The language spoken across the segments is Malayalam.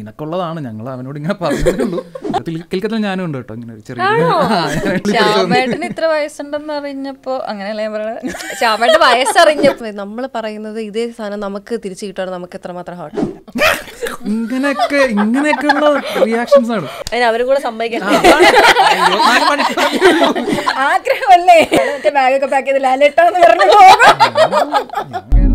നിനക്കുള്ളതാണ് ഞങ്ങൾ അവനോട് ഇങ്ങനെ പറഞ്ഞതേയുള്ളൂ കിൽക്കത്തിൽ ഞാനും ഉണ്ട് കേട്ടോ ഇങ്ങനെ ചെറിയ ഇത്ര വയസ്സുണ്ടെന്ന് അറിഞ്ഞപ്പോ അങ്ങനെയല്ല ഞാൻ പറയുന്നത് ശ്യാമേട്ടൻ വയസ്സറിഞ്ഞപ്പോ നമ്മൾ പറയുന്നത് ഇതേ സാധനം നമുക്ക് തിരിച്ചു കിട്ടുവാണ് നമുക്ക് എത്രമാത്രം ഹോട്ട് ഇങ്ങനെയൊക്കെ ഇങ്ങനെയൊക്കെയുള്ള റിയാക്ഷൻസ് ആണ് അതിന് അവരും കൂടെ സമ്മതിക്കണം ആഗ്രഹമല്ലേ ബാഗൊക്കെ പാക്ക് ചെയ്ത് എന്ന് പറഞ്ഞു പോകും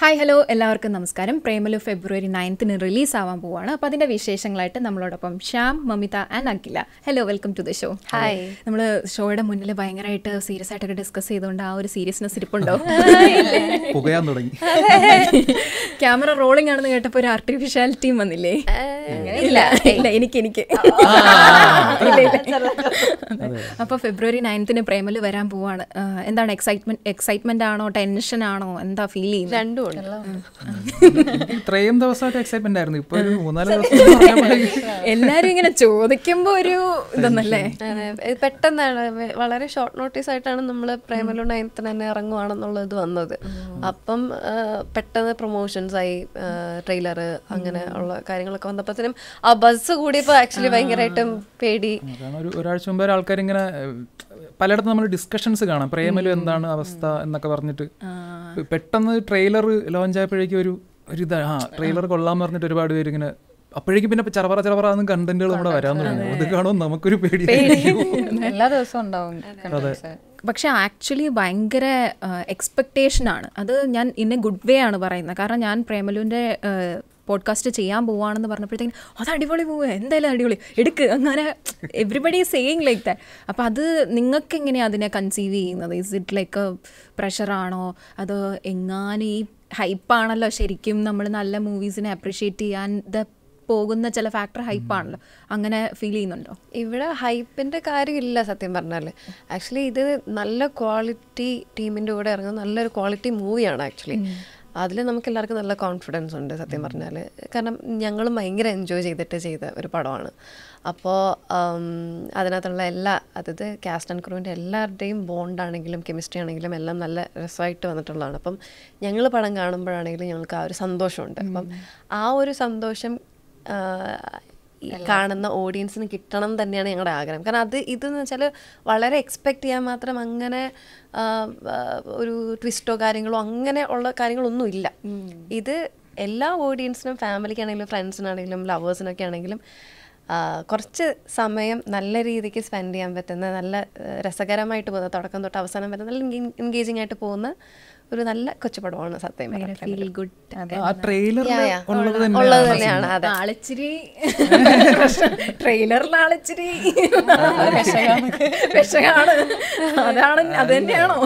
ഹായ് ഹലോ എല്ലാവർക്കും നമസ്കാരം പ്രേമലു ഫെബ്രുവരി നയൻത്തിന് റിലീസ് ആവാൻ പോവാണ് അപ്പോൾ അതിൻ്റെ വിശേഷങ്ങളായിട്ട് നമ്മളോടൊപ്പം Shyam Mamitha and Akhila hello welcome to the show hi നമ്മൾ ഷോയുടെ മുന്നിൽ ഭയങ്കരമായിട്ട് സീരിയസ് ആയിട്ടൊക്കെ ഡിസ്കസ് ചെയ്തുകൊണ്ട് ആ ഒരു സീരിയസ്നെസ് ഇരിപ്പുണ്ടോ പുകയാൻ തുടങ്ങി ക്യാമറ റോളിംഗ് ആണെന്ന് കേട്ടപ്പോൾ ഒരു ആർട്ടിഫിഷ്യാലിറ്റിയും വന്നില്ലേ ഇല്ല ഇല്ല എനിക്ക് എനിക്ക് അപ്പോൾ ഫെബ്രുവരി നയൻത്തിന് പ്രേമലു വരാൻ പോവാണ് എന്താണ് എക്സൈറ്റ്മെന്റ് എക്സൈറ്റ്മെന്റ് ആണോ ടെൻഷൻ ആണോ എന്താ ഫീൽ ചെയ്യുന്നത് ഇത്രയും ദിവസമായിട്ട് എക്സൈറ്റ്മെന്റ് ആയിരുന്നു ഇപ്പൊ ഒരു മൂന്നാല് ദിവസം എല്ലാരും ഇങ്ങനെ ചോദിക്കുമ്പോ ഒരു ഇതൊന്നല്ലേ പെട്ടെന്നാണ് വളരെ ഷോർട്ട് നോട്ടീസ് ആയിട്ടാണ് നമ്മൾ പ്രേമലു നയനത്തിന് തന്നെ ഇറങ്ങുവാണെന്നുള്ളത് വന്നത് അപ്പം പെട്ടെന്ന് പ്രൊമോഷൻസ് ആയി ട്രെയിലർ അങ്ങനെ ഉള്ള കാര്യങ്ങളൊക്കെ വന്നപ്പോഴത്തേനും ആ ബസ് കൂടിയപ്പോൾ ആക്ച്വലി ഭയങ്കരമായിട്ടും പേടി ഒരാഴ്ച മുമ്പ് ആൾക്കാർ ഇങ്ങനെ പലയിടത്തും നമ്മൾ ഡിസ്കഷൻസ് കാണാം പ്രേമലു എന്താണ് അവസ്ഥ എന്നൊക്കെ പറഞ്ഞിട്ട് പെട്ടെന്ന് ട്രെയിലർ ലോഞ്ച് ആയപ്പോഴേക്കും ഒരു ഒരു ഇതാണ് ആ ട്രെയിലർ കൊള്ളാൻ പറഞ്ഞിട്ട് ഒരുപാട് പേര് ഇങ്ങനെ അപ്പോഴേക്കും പിന്നെ ചറപറ ചറപറ എന്ന് കണ്ടന്റുകൾ നമ്മുടെ വരാൻ തുടങ്ങി അത് കാണുമ്പോൾ നമുക്കൊരു പേടി എല്ലാ ദിവസവും ഉണ്ടാവും അതെ പക്ഷെ ആക്ച്വലി ഭയങ്കര എക്സ്പെക്റ്റേഷൻ ആണ് അത് ഞാൻ ഇന്ന് ഗുഡ് വേ ആണ് പറയുന്നത് കാരണം ഞാൻ പ്രേമലുവിൻ്റെ പോഡ്കാസ്റ്റ് ചെയ്യാൻ പോവാണെന്ന് പറഞ്ഞപ്പോഴത്തേക്കും അത് അടിപൊളി പോവുക എന്തായാലും അടിപൊളി എടുക്ക് അങ്ങനെ എവറിബഡി സെയിങ് ലൈക്ക് ദാറ്റ് അപ്പം അത് നിങ്ങൾക്ക് എങ്ങനെയാണ് അതിനെ കൺസീവ് ചെയ്യുന്നത് ഇസ് ഇറ്റ് ലൈക്ക് പ്രഷറാണോ അതോ എങ്ങാനും ഈ ഹൈപ്പാണല്ലോ ശരിക്കും നമ്മൾ നല്ല മൂവീസിനെ അപ്രിഷ്യേറ്റ് ചെയ്യാൻ ദ പോകുന്ന ചില ഫാക്ടർ ഹൈപ്പാണല്ലോ അങ്ങനെ ഫീൽ ചെയ്യുന്നുണ്ടോ ഇവിടെ ഹൈപ്പിൻ്റെ കാര്യമില്ല സത്യം പറഞ്ഞാൽ ആക്ച്വലി ഇത് നല്ല ക്വാളിറ്റി ടീമിൻ്റെ കൂടെ ഇറങ്ങുന്ന നല്ലൊരു ക്വാളിറ്റി മൂവിയാണ് ആക്ച്വലി അതിൽ നമുക്ക് എല്ലാവർക്കും നല്ല കോൺഫിഡൻസ് ഉണ്ട് സത്യം പറഞ്ഞാൽ കാരണം ഞങ്ങളും ഭയങ്കര എൻജോയ് ചെയ്തിട്ട് ചെയ്ത ഒരു പടമാണ് അപ്പോൾ അതിനകത്തുള്ള എല്ലാ അതായത് കാസ്റ്റ് ആൻഡ് ക്രൂവിൻ്റെ എല്ലാവരുടെയും ബോണ്ടാണെങ്കിലും കെമിസ്ട്രി ആണെങ്കിലും എല്ലാം നല്ല രസമായിട്ട് വന്നിട്ടുള്ളതാണ് അപ്പം ഞങ്ങൾ പടം കാണുമ്പോഴാണെങ്കിലും ഞങ്ങൾക്ക് ആ ഒരു സന്തോഷമുണ്ട് അപ്പം ആ ഒരു സന്തോഷം കാണുന്ന ഓഡിയൻസിന് കിട്ടണം തന്നെയാണ് ഞങ്ങളുടെ ആഗ്രഹം കാരണം അത് ഇതെന്ന് വെച്ചാൽ വളരെ എക്സ്പെക്ട് ചെയ്യാൻ മാത്രം അങ്ങനെ ഒരു ട്വിസ്റ്റോ കാര്യങ്ങളോ അങ്ങനെ ഉള്ള കാര്യങ്ങളൊന്നും ഇല്ല ഇത് എല്ലാ ഓഡിയൻസിനും ഫാമിലിക്കാണെങ്കിലും ഫ്രണ്ട്സിനാണെങ്കിലും ലവേഴ്സിനൊക്കെ ആണെങ്കിലും കുറച്ച് സമയം നല്ല രീതിക്ക് സ്പെൻഡ് ചെയ്യാൻ പറ്റുന്ന നല്ല രസകരമായിട്ട് പോകുന്ന തുടക്കം തൊട്ട് അവസാനം വരെ നല്ല എൻഗേജിങ് ആയിട്ട് പോകുന്ന ഒരു നല്ല കൊച്ചുപടമാണ് സത്യം ഉള്ളത് തന്നെയാണ് അതെ ട്രെയിലറിൽ അതാണ് അത് തന്നെയാണോ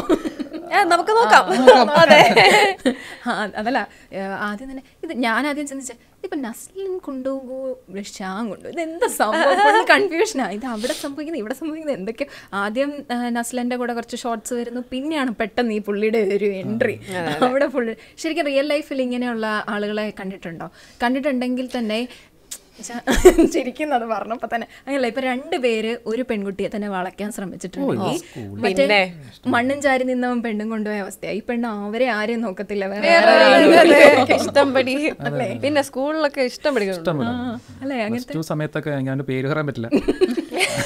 നമുക്ക് നോക്കാം അതെ അതല്ല ആദ്യം തന്നെ ഇത് ഞാൻ ആദ്യം ചിന്തിച്ച ഇപ്പൊ നസ്ലിൻ കൊണ്ടുപോകൂ ഷാൻ കൊണ്ടുപോകും ഇത് എന്താ സംഭവം കൺഫ്യൂഷനാണ് ഇത് അവിടെ സംഭവിക്കുന്നത് ഇവിടെ സംഭവിക്കുന്നത് എന്തൊക്കെയോ ആദ്യം നസ്ലിന്റെ കൂടെ കുറച്ച് ഷോർട്സ് വരുന്നു പിന്നെയാണ് പെട്ടെന്ന് ഈ പുള്ളിയുടെ ഒരു എൻട്രി അവിടെ ഫുള്ള് ശരിക്കും റിയൽ ലൈഫിൽ ഇങ്ങനെയുള്ള ആളുകളെ കണ്ടിട്ടുണ്ടോ കണ്ടിട്ടുണ്ടെങ്കിൽ തന്നെ ചിരിക്കുന്നത് പറഞ്ഞപ്പോ തന്നെ അങ്ങനല്ല ഇപ്പൊ രണ്ടുപേര് ഒരു പെൺകുട്ടിയെ തന്നെ വളയ്ക്കാൻ ശ്രമിച്ചിട്ടുണ്ട് മറ്റേ മണ്ണും ചാരി നിന്നവൻ പെണ്ണും കൊണ്ടുപോയ അവസ്ഥയാ ഈ പെണ്ണ് അവരെ ആരെയും നോക്കത്തില്ല ഇഷ്ടം പടി പിന്നെ സ്കൂളിലൊക്കെ ഇഷ്ടംപടി പഠിക്കും അല്ലേ അങ്ങനത്തെ സമയത്തൊക്കെ ഞാൻ പേര് പറയാൻ പറ്റില്ല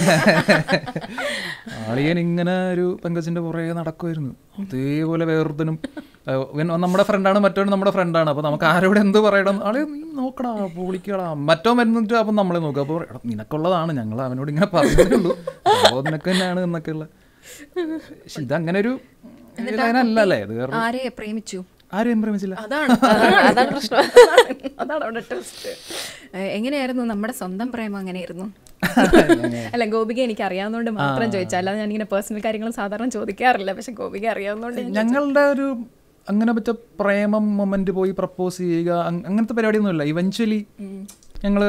ആളിയൻ ഇങ്ങനെ ഒരു പങ്കജിന്റെ പുറകെ നടക്കുമായിരുന്നു അതേപോലെ വേറൊരുത്തനും നമ്മുടെ ഫ്രണ്ടാണ് മറ്റവൻ നമ്മുടെ ഫ്രണ്ടാണ് അപ്പോൾ നമുക്ക് ആരോട് എന്ത് പറയണം ആള് നീ നോക്കടാ പൊളിക്കടാ മറ്റോ വരുന്നിട്ട് അപ്പം നമ്മളെ നോക്കുക അപ്പോൾ നിനക്കുള്ളതാണ് ഞങ്ങൾ അവനോട് ഇങ്ങനെ പറഞ്ഞിട്ടുള്ളൂ അപ്പോൾ നിനക്ക് തന്നെയാണ് ഉള്ളത് പക്ഷെ ഇതങ്ങനെ ഒരു അതിനല്ല അല്ലേ പ്രേമിച്ചു ആരെയും പ്രേമിച്ചില്ല അതാണ് അതാണ് പ്രശ്നം അതാണ് അവിടെ ട്വിസ്റ്റ് എങ്ങനെയായിരുന്നു നമ്മുടെ സ്വന്തം പ്രേമം അങ്ങനെയായിരുന്നു അല്ല ഗോപിക എനിക്ക് അറിയാവുന്നതുകൊണ്ട് മാത്രം ചോദിച്ചാൽ അല്ലാതെ ഞാനിങ്ങനെ പേഴ്സണൽ കാര്യങ്ങൾ സാധാരണ ചോദിക്കാറില്ല പക്ഷെ ഗോപിക അറിയാവുന്നതുകൊണ്ട് ഞങ്ങളുടെ ഒരു അങ്ങനെ പറ്റ പ്രേമം മൊമെന്റ് പോയി പ്രപ്പോസ് ചെയ്യുക അങ്ങനത്തെ പരിപാടിയൊന്നുമില്ല ഇവൻച്വലി ഞങ്ങൾ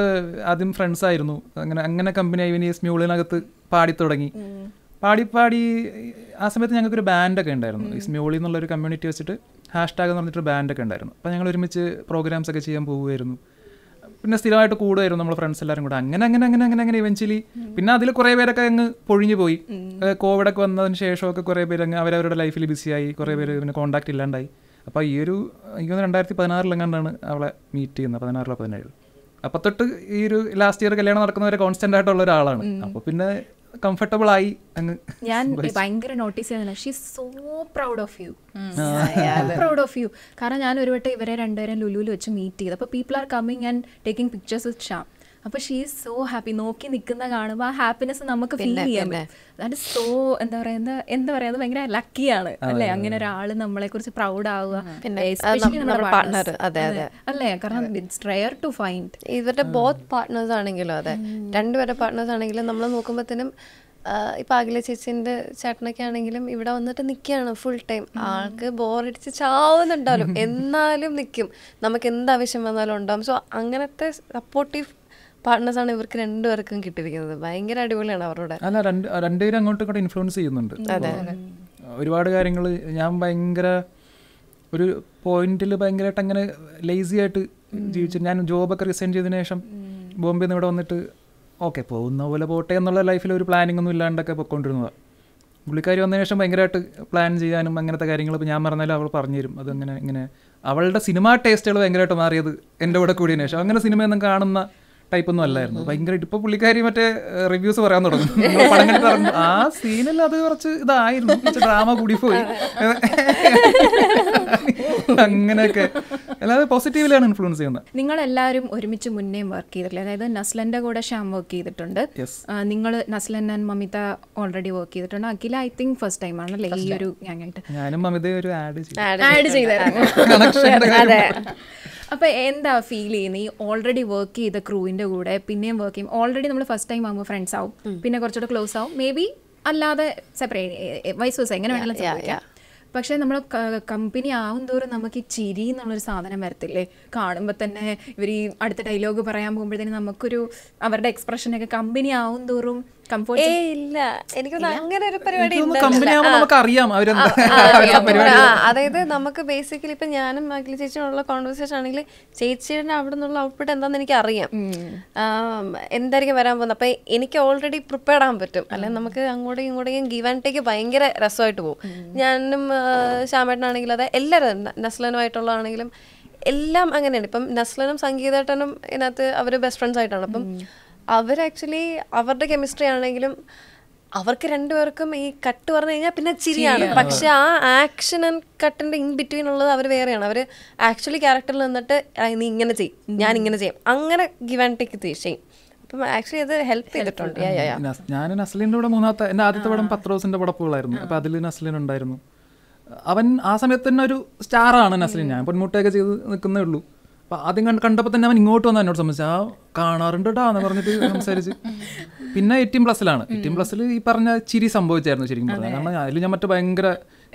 ആദ്യം ഫ്രണ്ട്സ് ആയിരുന്നു അങ്ങനെ അങ്ങനെ കമ്പനി ഇവന് സ്മ്യൂളിനകത്ത് പാടി തുടങ്ങി പാടി പാടി ആ സമയത്ത് ഞങ്ങൾക്കൊരു ബാൻഡൊക്കെ ഉണ്ടായിരുന്നു സ്മ്യൂളി എന്നുള്ളൊരു കമ്മ്യൂണിറ്റി വെച്ചിട്ട് ഹാഷ്ടാഗ് എന്ന് പറഞ്ഞിട്ട് ബാൻഡൊക്കെ ഉണ്ടായിരുന്നു അപ്പോൾ ഞങ്ങൾ ഒരുമിച്ച് പ്രോഗ്രാംസ് ഒക്കെ ചെയ്യാൻ പോവുമായിരുന്നു പിന്നെ സ്ഥിരമായിട്ട് കൂടുമായിരുന്നു നമ്മൾ ഫ്രണ്ട്സ് എല്ലാവരും കൂടെ അങ്ങനെ അങ്ങനെ അങ്ങനെ അങ്ങനെ അങ്ങനെ ഇവൻച്വലി പിന്നെ അതിൽ കുറേ പേരൊക്കെ അങ്ങ് പൊഴിഞ്ഞു പോയി കോവിഡൊക്കെ വന്നതിന് ശേഷമൊക്കെ കുറേ പേര് അങ്ങ് അവരവരുടെ ലൈഫിൽ ബിസിയായി കുറേ പേര് പിന്നെ കോൺടാക്ട് ഇല്ലാണ്ടായി അപ്പോൾ ഈ ഒരു എനിക്ക് രണ്ടായിരത്തി പതിനാറിലെങ്ങാണ്ടാണ് അവളെ മീറ്റ് ചെയ്യുന്നത് പതിനാറിലോ പതിനേഴ് അപ്പം തൊട്ട് ഈ ഒരു ലാസ്റ്റ് ഇയർ കല്യാണം നടക്കുന്നവരെ കോൺസ്റ്റന്റ് ആയിട്ടുള്ള ഒരാളാണ് അപ്പോൾ പിന്നെ കംഫർട്ടബിൾ ആയി അങ്ങ് ഞാൻ ഭയങ്കര നോട്ടീസ് ചെയ്യുന്നില്ല she so proud of you proud of you കാരണം ഞാൻ ഒരു വട്ടം ഇവരെ രണ്ടുപേരും ലുലുവിൽ വെച്ച് മീറ്റ് ചെയ്തു അപ്പോൾ people are coming and taking pictures with Sham അപ്പോൾ ഷീ ഈസ് സോ ഹാപ്പി നോക്കി നിൽക്കുന്ന കാണുമ്പോൾ ആ ഹാപ്പിനെസ് നമുക്ക് ഫീൽ ചെയ്യാം ദാറ്റ് സോ എന്താ പറയുന്നത് എന്താ പറയുന്നത് ഭയങ്കര ലക്കിയാണ് അല്ലേ അങ്ങനെ ഒരാൾ നമ്മളെ കുറിച്ച് പ്രൗഡ് ആവുക അല്ലേ കാരണം ഇറ്റ്സ് റയർ ടു ഫൈൻഡ് ഇവരുടെ ബോത്ത് പാർട്ട്നേഴ്സ് ആണെങ്കിലും അതെ രണ്ടുപേരുടെ പാർട്ട്നേഴ്സ് ആണെങ്കിലും നമ്മൾ നോക്കുമ്പോഴത്തേനും ഇപ്പൊ അഖില ചേച്ചിന്റെ ചേട്ടനൊക്കെ ആണെങ്കിലും ഇവിടെ വന്നിട്ട് നിൽക്കുകയാണ് ഫുൾ ടൈം ആൾക്ക് ബോറടിച്ച് ചാവുന്നുണ്ടാവും എന്നാലും നിൽക്കും നമുക്ക് എന്താവശ്യം വന്നാലും ഉണ്ടാവും സോ അങ്ങനത്തെ സപ്പോർട്ടീവ് ആണ് ഇവർക്ക് രണ്ടുപേർക്കും കിട്ടിയിരിക്കുന്നത് ഭയങ്കര അടിപൊളിയാണ് അവരുടെ അല്ല രണ്ട് രണ്ടുപേരും അങ്ങോട്ടും ഇങ്ങോട്ടും ഇൻഫ്ലുവൻസ് ചെയ്യുന്നുണ്ട് ഒരുപാട് കാര്യങ്ങൾ ഞാൻ ഭയങ്കര ഒരു പോയിന്റിൽ ഭയങ്കരമായിട്ട് അങ്ങനെ ലേസി ആയിട്ട് ജീവിച്ചു ഞാൻ ജോബൊക്കെ റിസൈൻ ചെയ്തതിനു ശേഷം ബോംബെയിൽ നിന്ന് ഇവിടെ വന്നിട്ട് ഓക്കെ പോകുന്ന പോലെ പോട്ടെ എന്നുള്ള ലൈഫിൽ ഒരു പ്ലാനിംഗ് ഒന്നും ഇല്ലാണ്ടൊക്കെ പൊയ്ക്കൊണ്ടിരുന്നതാണ് പുള്ളിക്കാരി വന്നതിന് ശേഷം ഭയങ്കരമായിട്ട് പ്ലാൻ ചെയ്യാനും അങ്ങനത്തെ കാര്യങ്ങൾ ഇപ്പോൾ ഞാൻ പറഞ്ഞാലും അവൾ പറഞ്ഞു തരും അതങ്ങനെ ഇങ്ങനെ അവളുടെ സിനിമാ ടേസ്റ്റുകൾ ഭയങ്കരമായിട്ട് മാറിയത് എൻ്റെ കൂടെ കൂടിയതിനു ശേഷം അങ്ങനെ സിനിമയൊന്നും കാണുന്ന ടൈപ്പ് ഒന്നും അല്ലായിരുന്നു ഭയങ്കരമായിട്ട് ഇപ്പൊ പുള്ളിക്കാരി മറ്റേ റിവ്യൂസ് പറയാൻ തുടങ്ങും ആ സീനിൽ അത് കുറച്ച് ഇതായിരുന്നു ഡ്രാമ കൂടി പോയി അങ്ങനെയൊക്കെ അല്ലാതെ പോസിറ്റീവിലാണ് ഇൻഫ്ലുവൻസ് ചെയ്യുന്നത് നിങ്ങൾ എല്ലാവരും ഒരുമിച്ച് മുന്നേ വർക്ക് ചെയ്തിട്ടില്ല അതായത് നസ്ലന്റെ കൂടെ ഷാം വർക്ക് ചെയ്തിട്ടുണ്ട് നിങ്ങൾ Naslen and Mamitha already work ചെയ്തിട്ടുണ്ട് Akhila I think first time അല്ലേ ഈ ഒരു ഗ്യാങ് ഞാനും മമിത ഒരു ആഡ് ആഡ് അപ്പോൾ എന്താ ഫീൽ ചെയ്യുന്നത് ഈ ഓൾറെഡി വർക്ക് ചെയ്ത ക്രൂവിന്റെ കൂടെ പിന്നെയും വർക്ക് ചെയ്യും ഓൾറെഡി നമ്മൾ ഫസ്റ്റ് ടൈം ആകുമ്പോൾ ഫ്രണ്ട്സ് ആവും പിന്നെ കുറച്ചുകൂടെ ക്ലോസ് ആവും മേ ബി അല്ലാതെ സെപ്പറേറ്റ് വൈസ് വേഴ്സ എങ്ങനെ വേണമെങ്കിലും പക്ഷേ നമ്മൾ കമ്പനി ആവും തോറും നമുക്ക് ഈ ചിരി എന്നുള്ളൊരു സാധനം വരത്തില്ലേ കാണുമ്പോൾ തന്നെ ഇവർ ഈ അടുത്ത ഡയലോഗ് പറയാൻ പോകുമ്പോഴത്തേനും നമുക്കൊരു അവരുടെ എക്സ്പ്രഷനൊക്കെ കമ്പനി ആവും തോറും അങ്ങനെ ഒരു പരിപാടി അതായത് നമുക്ക് ബേസിക്കലി ഇപ്പൊ ഞാനും അഖില ചേച്ചിയുള്ള കോൺവെർസേഷൻ ആണെങ്കിൽ ചേച്ചിയുടെ അവിടെ നിന്നുള്ള ഔട്ട്പുട്ട് എന്താണെന്ന് എനിക്ക് അറിയാം എന്തായിരിക്കും വരാൻ പോകുന്നത് അപ്പൊ എനിക്ക് ഓൾറെഡി പ്രിപ്പയർ ആകാൻ പറ്റും അല്ലെങ്കിൽ നമുക്ക് അങ്ങോട്ടും ഇങ്ങോട്ടും ഗീവ് ആൻഡ് ടേക്ക് ഭയങ്കര രസമായിട്ട് പോകും ഞാനും ശ്യാമേട്ടനാണെങ്കിലും അതെ എല്ലാവരും നസ്ലനുമായിട്ടുള്ളതാണെങ്കിലും എല്ലാം അങ്ങനെയാണ് ഇപ്പം നസ്ലനും സംഗീതേട്ടനും ഇതിനകത്ത് അവർ ബെസ്റ്റ് ഫ്രണ്ട്സ് ആയിട്ടാണ് അപ്പം അവർ ആക്ച്വലി അവരുടെ കെമിസ്ട്രി ആണെങ്കിലും അവർക്ക് രണ്ടുപേർക്കും ഈ കട്ട് പറഞ്ഞു കഴിഞ്ഞാൽ പിന്നെ ചിരിയാണ് പക്ഷെ ആ ആക്ഷൻ ആൻഡ് കട്ടിന്റെ ഇൻ ബിറ്റ്വീൻ ഉള്ളത് അവർ വേറെയാണ് അവർ ആക്ച്വലി ക്യാരക്ടറിൽ നിന്നിട്ട് നീ ഇങ്ങനെ ചെയ്യും ഞാൻ ഇങ്ങനെ ചെയ്യും അങ്ങനെ ഗിവ് ആൻഡ് ടേക്ക് ചെയ്യും ഞാൻ നസ്ലിൻ്റെ കൂടെ മൂന്നാമത്തെ എൻ്റെ ആദ്യത്തെ പടം പത്ര ദിവസത്തിൻ്റെ പടപ്പുകളായിരുന്നു അപ്പോൾ അതിൽ നസ്ലിൻ ഉണ്ടായിരുന്നു അവൻ ആ സമയത്ത് തന്നെ ഒരു സ്റ്റാറാണ് നസ്ലിൻ ഞാൻ പൊന്മുട്ടയൊക്കെ ചെയ്ത് നിൽക്കുന്നേ ഉള്ളൂ അപ്പൊ ആദ്യം കണ്ടപ്പോൾ തന്നെ അവൻ ഇങ്ങോട്ട് വന്ന് എന്നോട് സംബന്ധിച്ച് ആ കാണാറുണ്ട് കേട്ടോ എന്ന് പറഞ്ഞിട്ട് സംസാരിച്ച് പിന്നെ എയ്റ്റീൻ പ്ലസ്സിലാണ് എയ്റ്റീൻ പ്ലസ്സിൽ ഈ പറഞ്ഞ ചിരി സംഭവിച്ചായിരുന്നു ശരിക്കും പറഞ്ഞാൽ കാരണം അതിൽ ഞാൻ മറ്റേ ഭയങ്കര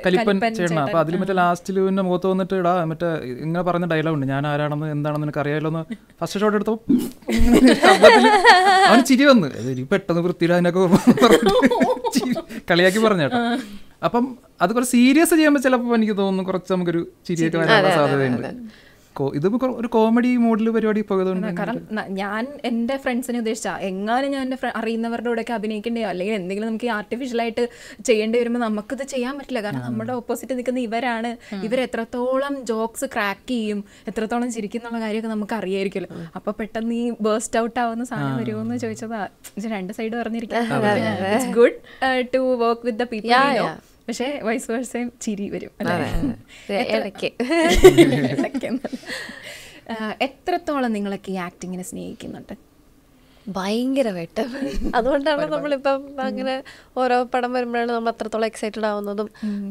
കലിപ്പൻ ചേട്ടനാണ് അപ്പൊ അതിൽ മറ്റേ ലാസ്റ്റിൽ പിന്നെ മുഖത്ത് വന്നിട്ട് ഇടാ മറ്റേ ഇങ്ങനെ പറഞ്ഞ ഡയലോഗ് ഉണ്ട് ഞാൻ ആരാണെന്ന് എന്താണെന്ന് നിനക്ക് അറിയാമല്ലോ എന്ന് ഫസ്റ്റ് ഷോട്ട് എടുത്തപ്പോൾ അവൻ ചിരി വന്ന് എനിക്ക് പെട്ടെന്ന് വൃത്തിയിടാനൊക്കെ കളിയാക്കി പറഞ്ഞു അപ്പം അത് കുറച്ച് സീരിയസ് ചെയ്യുമ്പോൾ ചിലപ്പോൾ എനിക്ക് തോന്നുന്നു കുറച്ച് നമുക്കൊരു ചിരിയായിട്ട് വരാനുള്ള സാധ്യതയുണ്ട് ഇത് ഒരു കോമഡി മോഡൽ പരിപാടി പോയതുകൊണ്ട് കാരണം ഞാൻ എന്റെ ഫ്രണ്ട്സിനെ ഉദ്ദേശിച്ചാ എങ്ങാനും ഞാൻ എന്റെ അറിയുന്നവരുടെ ഒക്കെ അഭിനയിക്കേണ്ടോ അല്ലെങ്കിൽ എന്തെങ്കിലും നമുക്ക് ആർട്ടിഫിഷ്യൽ ആയിട്ട് ചെയ്യേണ്ടി വരുമ്പോൾ നമുക്കിത് ചെയ്യാൻ പറ്റില്ല കാരണം നമ്മുടെ ഓപ്പോസിറ്റ് നിൽക്കുന്ന ഇവരാണ് ഇവർ എത്രത്തോളം ജോക്സ് ക്രാക്ക് ചെയ്യും എത്രത്തോളം ചിരിക്കുന്നുള്ള കാര്യമൊക്കെ നമുക്ക് അറിയായിരിക്കുമല്ലോ അപ്പോൾ പെട്ടെന്ന് ഈ ബേസ്റ്റ് ഔട്ട് ആവുന്ന സാധനം വരുമോ എന്ന് ചോദിച്ചതാ രണ്ട് സൈഡ് പറഞ്ഞിരിക്കും good to work with the people പക്ഷേ വൈസ് വേഴ്സയും ചിരി വരും എത്രത്തോളം നിങ്ങളൊക്കെ ഈ ആക്ടിങ്ങിനെ സ്നേഹിക്കുന്നുണ്ട് ഭയങ്കര വെട്ട അതുകൊണ്ടാണ് നമ്മളിപ്പം അങ്ങനെ ഓരോ പടം വരുമ്പോഴാണ് നമ്മൾ അത്രത്തോളം എക്സൈറ്റഡ് ആവുന്നതും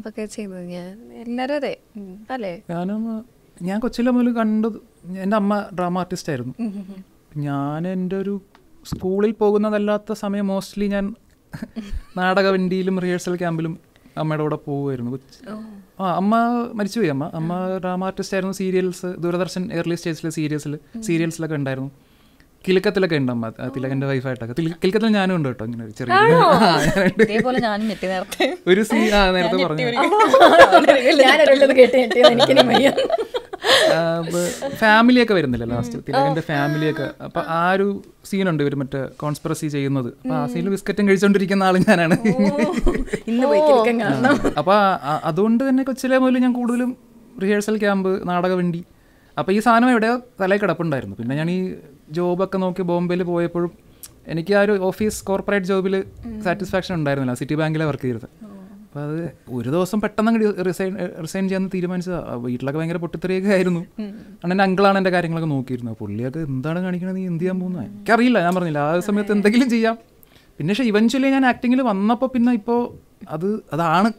ഒക്കെ ചെയ്യുന്നത് ഞാൻ എല്ലാവരും അതെ അല്ലേ ഞാനും ഞാൻ കൊച്ചിലെ മുതൽ കണ്ടത് എൻ്റെ അമ്മ ഡ്രാമ ആർട്ടിസ്റ്റ് ആയിരുന്നു ഞാൻ എൻ്റെ ഒരു സ്കൂളിൽ പോകുന്നതല്ലാത്ത സമയം മോസ്റ്റ്ലി ഞാൻ നാടക വണ്ടിയിലും റിഹേഴ്സൽ ക്യാമ്പിലും അമ്മയുടെ കൂടെ പോവുമായിരുന്നു ആ അമ്മ മരിച്ചുപോയി അമ്മ അമ്മ ഡ്രാമ ആർട്ടിസ്റ്റ് ആയിരുന്നു സീരിയൽസ് ദൂരദർശൻ ഏർലി സ്റ്റേജിലെ സീരിയൽസിൽ സീരിയൽസിലൊക്കെ ഉണ്ടായിരുന്നു കിലക്കത്തിലൊക്കെ ഉണ്ട് അമ്മ തിലകന്റെ വൈഫായിട്ടൊക്കെ കിലക്കത്തിൽ ഞാനും ഉണ്ട് കേട്ടോ ഇങ്ങനെ ചെറിയ ഒരു സീ ആ നേരത്തെ പറഞ്ഞു ഫാമിലിയൊക്കെ വരുന്നില്ല ലാസ്റ്റ് തിലകന്റെ ഫാമിലിയൊക്കെ അപ്പൊ ആ ഒരു സീനുണ്ട് ഇവർ മറ്റേ കോൺസ്പെറസി ചെയ്യുന്നത് അപ്പൊ ആ സീനിൽ ബിസ്ക്കറ്റും കഴിച്ചുകൊണ്ടിരിക്കുന്ന ആള് ഞാനാണ് അപ്പൊ അതുകൊണ്ട് തന്നെ കൊച്ചിലെ മുതൽ ഞാൻ കൂടുതലും റിഹേഴ്സൽ ക്യാമ്പ് വേണ്ടി അപ്പോൾ ഈ സാധനം എവിടെ തലയിൽ കിടപ്പുണ്ടായിരുന്നു പിന്നെ ഞാൻ ഈ ജോബൊക്കെ നോക്കി ബോംബെയിൽ പോയപ്പോഴും എനിക്ക് ആ ഒരു ഓഫീസ് കോർപ്പറേറ്റ് ജോബിൽ സാറ്റിസ്ഫാക്ഷൻ ഉണ്ടായിരുന്നില്ല സിറ്റി ബാങ്കിലെ വർക്ക് ചെയ്തത് അപ്പം അത് ഒരു ദിവസം പെട്ടെന്ന് റിസൈൻ റിസൈൻ ചെയ്യാന്ന് തീരുമാനിച്ചതാ വീട്ടിലൊക്കെ ഭയങ്കര പൊട്ടിത്തെറിയൊക്കെ ആയിരുന്നു അങ്ങനെ എൻ്റെ അങ്കിളാണ് എൻ്റെ കാര്യങ്ങളൊക്കെ നോക്കിയിരുന്നത് പുള്ളിയൊക്കെ എന്താണ് കാണിക്കണത് നീ എന്ത് ചെയ്യാൻ പോകുന്നത് എനിക്കറിയില്ല ഞാൻ പറഞ്ഞില്ല ആ സമയത്ത് എന്തെങ്കിലും ചെയ്യാം പിന്നെ പക്ഷേ ഇവൻച്വലി ഞാൻ ആക്ടിങ്ങിൽ വന്നപ്പോൾ പിന്നെ ഇപ്പോൾ അത് അതാണ്